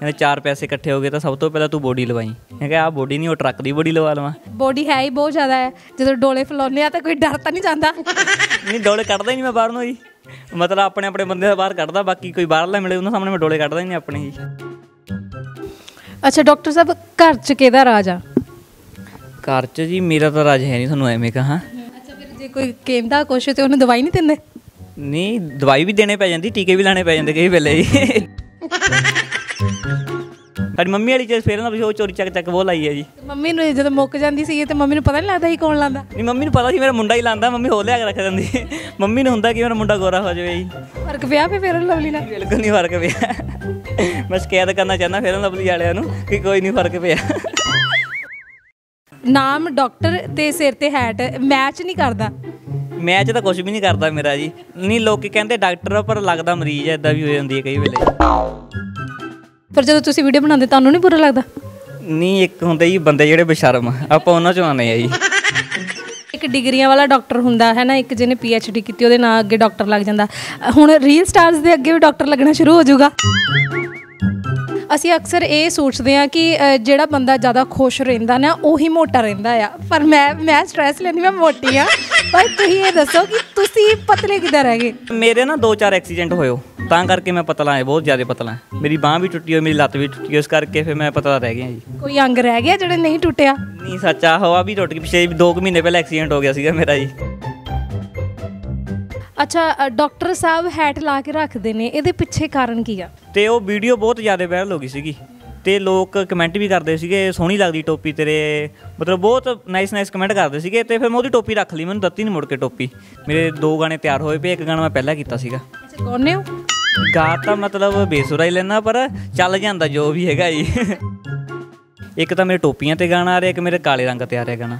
ਕਹਿੰਦੇ ਚਾਰ ਪੈਸੇ ਇਕੱਠੇ ਹੋ ਗਏ ਤਾਂ ਸਭ ਤੋਂ ਪਹਿਲਾਂ ਤੂੰ ਬੋਡੀ ਲਵਾਈ ਮੈਂ ਕਿਹਾ ਆ ਬੋਡੀ ਨਹੀਂ ਉਹ ਟਰੱਕ ਦੀ ਬੋਡੀ ਲਵਾ ਲਵਾਂ ਬੋਡੀ ਹੈ ਹੀ ਬਹੁਤ ਜ਼ਿਆਦਾ ਹੈ ਜਦੋਂ ਡੋਲੇ ਫਲਾਉਨੇ ਆ ਤਾਂ ਕੋਈ ਡਰ ਤਾਂ ਨਹੀਂ ਜਾਂਦਾ ਨਹੀਂ ਡੋਲੇ ਕੱਢਦਾ ਨਹੀਂ ਮੈਂ ਬਾਹਰ ਨੂੰ ਜੀ ਮਤਲਬ ਆਪਣੇ ਆਪਣੇ ਬੰਦੇ ਦਾ ਬਾਹਰ ਕੱਢਦਾ ਬਾਕੀ ਕੋਈ ਬਾਹਰਲਾ ਮਿਲੇ ਉਹਨਾਂ ਸਾਹਮਣੇ ਮੈਂ ਡੋਲੇ ਕੱਢਦਾ ਹੀ ਨਹੀਂ ਆਪਣੇ ਜੀ ਅੱਛਾ ਡਾਕਟਰ ਸਾਹਿਬ ਘਰ ਚ ਕਿਹਦਾ ਰਾਜ ਆ ਘਰ ਚ ਜੀ ਮੇਰਾ ਤਾਂ ਰਾਜ ਹੈ ਨਹੀਂ ਤੁਹਾਨੂੰ ਐਵੇਂ ਕਹਾ ਅੱਛਾ ਫਿਰ ਜੇ ਕੋਈ ਕੇਮਦਾ ਕੁਛ ਤੇ ਉਹਨੂੰ ਦਵਾਈ ਨਹੀਂ ਦਿੰਦੇ ਨਹੀਂ ਦਵਾਈ ਵੀ ਦੇਣੇ ਪੈ ਜਾਂਦੀ ਟੀਕੇ ਵੀ ਲਾਣੇ ਪੈ ਜਾਂਦੇ ਕਈ ਵੇਲੇ ਜੀ ਸਾਡੀ ਮੰਮੀ ਵਾਲੀ ਚੀਜ਼ ਫੇਰ ਨਾ ਵੀ ਉਹ ਚੋਰੀ ਚੱਕ ਚੱਕ ਉਹ ਲਾਈ ਹੈ ਜੀ ਮੰਮੀ ਨੂੰ ਜਦੋਂ ਮੁੱਕ ਜਾਂਦੀ ਸੀ ਤੇ ਮੰਮੀ ਨੂੰ ਪਤਾ ਨਹੀਂ ਲੱਗਦਾ ਸੀ ਕੌਣ ਲਾਂਦਾ ਨਹੀਂ ਮੰਮੀ ਨੂੰ ਪਤਾ ਸੀ ਮੇਰਾ ਮੁੰਡਾ ਹੀ ਲਾਂਦਾ ਮੰਮੀ ਹੋ ਲਿਆ ਕੇ ਰੱਖ ਦਿੰਦੀ ਮੰਮੀ ਨੂੰ ਹੁੰਦਾ ਕਿ ਮੇਰਾ ਮੁੰਡਾ ਗੋਰਾ ਹੋ ਜਾਵੇ ਜੀ ਫਰਕ ਪਿਆ ਫੇ ਫੇਰ ਲਵਲੀ ਨਾਲ ਬਿਲਕੁਲ ਨਹੀਂ ਫਰਕ ਪਿਆ ਮੈਂ ਸ਼ਿਕਾਇਤ ਕਰਨਾ ਚਾਹੁੰਦਾ ਫੇਰ ਲਵਲੀ ਵਾਲਿਆਂ ਨੂੰ ਕਿ ਕੋਈ ਨਹੀਂ ਫਰਕ ਪਿਆ ਨਾਮ ਡਾਕਟਰ ਤੇ ਸਿਰ ਤੇ ਹੈਟ ਮੈਚ ਨਹੀਂ ਕਰਦਾ ਮੈਚ ਤਾਂ ਕੁਝ ਵੀ ਨਹੀਂ ਕਰਦਾ ਮੇਰਾ ਜੀ ਨਹੀਂ ਲੋਕੀ ਕਹਿੰਦੇ ਡਾਕਟਰ ਪਰ ਲੱਗਦਾ ਮਰੀਜ਼ ਐ ਇਦਾਂ ਵੀ ਹੋ ਜਾਂਦੀ ਹੈ ਕਈ ਵੇਲੇ ਪਰ ਜਦੋਂ ਤੁਸੀਂ ਵੀਡੀਓ ਬਣਾਉਂਦੇ ਤੁਹਾਨੂੰ ਨਹੀਂ ਬੁਰਾ ਲੱਗਦਾ ਨਹੀਂ ਇੱਕ ਹੁੰਦਾ ਜੀ ਬੰਦੇ ਜਿਹੜੇ ਬਸ਼ਰਮ ਆਪਾਂ ਉਹਨਾਂ ਚੋਂ ਆਨੇ ਆ ਜੀ ਇੱਕ ਡਿਗਰੀਆਂ ਵਾਲਾ ਡਾਕਟਰ ਹੁੰਦਾ ਹੈ ਨਾ ਇੱਕ ਜਿਹਨੇ ਪੀ ਐਚ ਡੀ ਕੀਤੀ ਉਹਦੇ ਨਾਲ ਅੱਗੇ ਡਾਕਟਰ ਲੱਗ ਜਾਂਦਾ ਹੁਣ ਰੀਅਲ ਸਟਾਰਸ ਦੇ ਅੱਗੇ ਵੀ ਡਾਕਟਰ ਲੱਗਣਾ ਸ਼ੁਰੂ ਹੋ ਜਾਊਗਾ ਅਸੀਂ ਅਕਸਰ ਇਹ ਸੋਚਦੇ ਆ ਕਿ ਜਿਹੜਾ ਬੰਦਾ ਜ਼ਿਆਦਾ ਖੁਸ਼ ਰਹਿੰਦਾ ਨਾ ਉਹੀ ਮੋਟਾ ਰਹਿੰਦਾ ਆ ਪਰ ਮੈਂ ਮੈਂ ਸਟ्रेस ਲੈਂਦੀ ਮੈਂ ਮੋਟੀ ਆ ਪਰ ਤੁਸੀਂ ਇਹ ਦੱਸੋ ਕਿ ਤੁਸੀਂ ਪਤਲੇ ਕਿਦਾਂ ਰਹਿ ਗਏ ਮੇਰੇ ਨਾ ਦੋ ਚਾਰ ਐਕਸੀਡੈਂਟ ਹੋਇਓ ਤਾਂ ਕਰਕੇ ਮੈਂ ਪਤਲਾ ਹਾਂ ਬਹੁਤ ਜ਼ਿਆਦਾ ਪਤਲਾ ਹਾਂ ਮੇਰੀ ਬਾਹ ਵੀ ਟੁੱਟੀ ਹੋਈ ਮੇਰੀ ਲੱਤ ਵੀ ਟੁੱਟੀ ਹੋਈ ਇਸ ਕਰਕੇ ਫਿਰ ਮੈਂ ਪਤਲਾ ਰਹਿ ਗਿਆ ਜੀ ਕੋਈ ਅੰਗ ਰਹਿ ਗਿਆ ਜਿਹੜੇ ਨਹੀਂ ਟੁੱਟਿਆ ਨਹੀਂ ਸੱਚਾ ਹੋਆ ਵੀ ਟੁੱਟ ਗਈ ਪਿਛੇ 2 ਮਹੀਨੇ ਪਹਿਲਾਂ ਐਕਸੀਡੈਂਟ ਹੋ ਗਿਆ ਸੀਗਾ ਮੇਰਾ ਜੀ ਅੱਛਾ ਡਾਕਟਰ ਸਾਹਿਬ ਹੈਟ ਲਾ ਕੇ ਰੱਖਦੇ ਨੇ ਇਹਦੇ ਪਿੱਛੇ ਕਾਰਨ ਕੀ ਆ ਤੇ ਉਹ ਵੀਡੀਓ ਬਹੁਤ ਜ਼ਿਆਦਾ ਵਾਇਰਲ ਹੋ ਗਈ ਸੀਗੀ ਤੇ ਲੋਕ ਕਮੈਂਟ ਵੀ ਕਰਦੇ ਸੀਗੇ ਸੋਹਣੀ ਲੱਗਦੀ ਟੋਪੀ ਤੇਰੇ ਮਤਲਬ ਬਹੁਤ ਨਾਈਸ ਨਾਈਸ ਕਮੈਂਟ ਕਰਦੇ ਸੀਗੇ ਤੇ ਫਿਰ ਮੈਂ ਉਹਦੀ ਟੋਪੀ ਰੱਖ ਲਈ ਮੈਨੂੰ ਦਿੱਤੀ ਨਹੀਂ ਮੁੜ ਕੇ ਟੋਪੀ ਮੇਰੇ ਦੋ ਗਾਣੇ ਤਿਆਰ ਹੋਏ ਪਏ ਇੱਕ ਗਾਣਾ ਮੈਂ ਪਹਿਲਾਂ ਕੀਤਾ ਸੀਗਾ ਅੱਛਾ ਕੌਣ ਨੇ ਹੋ ਗਾ ਤਾਂ ਮਤਲਬ ਬੇਸੁਰਾ ਹੀ ਲੈਣਾ ਪਰ ਚੱਲ ਜਾਂਦਾ ਜੋ ਵੀ ਹੈਗਾ ਜੀ ਇੱਕ ਤਾਂ ਮੇਰੇ ਟੋਪੀਆਂ ਤੇ ਗਾਣਾ ਆ ਰਿਹਾ ਇੱਕ ਮੇਰੇ ਕਾਲੇ ਰੰਗ ਤੇ ਆ ਰਿਹਾ ਗਾਣਾ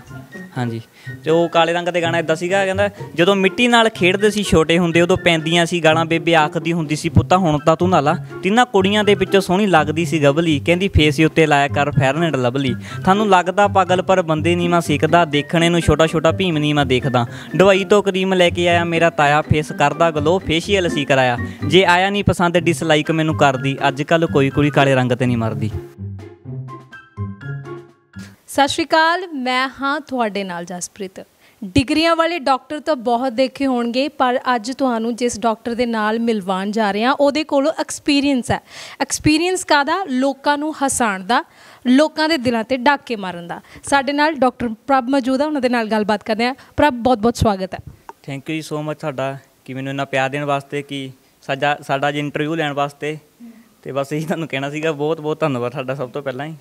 ਹਾਂਜੀ ਤੇ ਉਹ ਕਾਲੇ ਰੰਗ ਦੇ ਗਾਣਾ ਇਦਾਂ ਸੀਗਾ ਕਹਿੰਦਾ ਜਦੋਂ ਮਿੱਟੀ ਨਾਲ ਖੇਡਦੇ ਸੀ ਛੋਟੇ ਹੁੰਦੇ ਉਦੋਂ ਪੈਂਦੀਆਂ ਸੀ ਗਾਲਾਂ ਬੇਬੇ ਆਖਦੀ ਹੁੰਦੀ ਸੀ ਪੁੱਤਾ ਹੁਣ ਤਾਂ ਤੂੰ ਨਾਲਾ ਤਿੰਨਾਂ ਕੁੜੀਆਂ ਦੇ ਵਿੱਚੋਂ ਸੋਹਣੀ ਲੱਗਦੀ ਸੀ ਗਬਲੀ ਕਹਿੰਦੀ ਫੇਸ ਉੱਤੇ ਲਾਇਆ ਕਰ ਫੈਰਨਡ ਲਵਲੀ ਤੁਹਾਨੂੰ ਲੱਗਦਾ ਪਾਗਲ ਪਰ ਬੰਦੇ ਨਹੀਂ ਮੈਂ ਸਿੱਖਦਾ ਦੇਖਣੇ ਨੂੰ ਛੋਟਾ ਛੋਟਾ ਭੀਮ ਨਹੀਂ ਮੈਂ ਦੇਖਦਾ ਦਵਾਈ ਤੋਂ ਕਰੀਮ ਲੈ ਕੇ ਆਇਆ ਮੇਰਾ ਤਾਇਆ ਫੇਸ ਕਰਦਾ ਗਲੋ ਫੇਸ਼ੀਅਲ ਸੀ ਕਰਾਇਆ ਜੇ ਆਇਆ ਨਹੀਂ ਪਸੰਦ ਡਿਸਲਾਈਕ ਮੈਨੂੰ ਕਰਦੀ ਅੱਜ ਕੱਲ ਕੋਈ ਕੁੜੀ ਕਾਲੇ ਰੰਗ ਤੇ ਨਹੀਂ ਮਰਦੀ ਸਤਿ ਸ਼੍ਰੀ ਅਕਾਲ ਮੈਂ ਹਾਂ ਤੁਹਾਡੇ ਨਾਲ ਜਸਪ੍ਰੀਤ ਡਿਗਰੀਆਂ ਵਾਲੇ ਡਾਕਟਰ ਤਾਂ ਬਹੁਤ ਦੇਖੇ ਹੋਣਗੇ ਪਰ ਅੱਜ ਤੁਹਾਨੂੰ ਜਿਸ ਡਾਕਟਰ ਦੇ ਨਾਲ ਮਿਲਵਾਣ ਜਾ ਰਹੇ ਹਾਂ ਉਹਦੇ ਕੋਲੋਂ ਐਕਸਪੀਰੀਅੰਸ ਹੈ ਐਕਸਪੀਰੀਅੰਸ ਕਾਦਾ ਲੋਕਾਂ ਨੂੰ ਹਸਾਉਣ ਦਾ ਲੋਕਾਂ ਦੇ ਦਿਲਾਂ ਤੇ ਡਾਕੇ ਮਾਰਨ ਦਾ ਸਾਡੇ ਨਾਲ ਡਾਕਟਰ ਪ੍ਰਭ ਮੌਜੂਦ ਹੈ ਉਹਨਾਂ ਦੇ ਨਾਲ ਗੱਲਬਾਤ ਕਰਦੇ ਆ ਪ੍ਰਭ ਬਹੁਤ-ਬਹੁਤ ਸਵਾਗਤ ਹੈ ਥੈਂਕ ਯੂ ਸੋ ਮਚ ਤੁਹਾਡਾ ਕਿ ਮੈਨੂੰ ਇੰਨਾ ਪਿਆਰ ਦੇਣ ਵਾਸਤੇ ਕਿ ਸਾਡਾ ਸਾਡਾ ਜੀ ਇੰਟਰਵਿਊ ਲੈਣ ਵਾਸਤੇ ਤੇ ਬਸ ਇਹੀ ਤੁਹਾਨੂੰ ਕਹਿਣਾ ਸੀਗਾ ਬਹੁਤ ਬਹੁਤ ਧੰਨਵਾਦ ਤੁਹਾਡਾ ਸਭ ਤੋਂ ਪਹਿਲਾਂ ਹੀ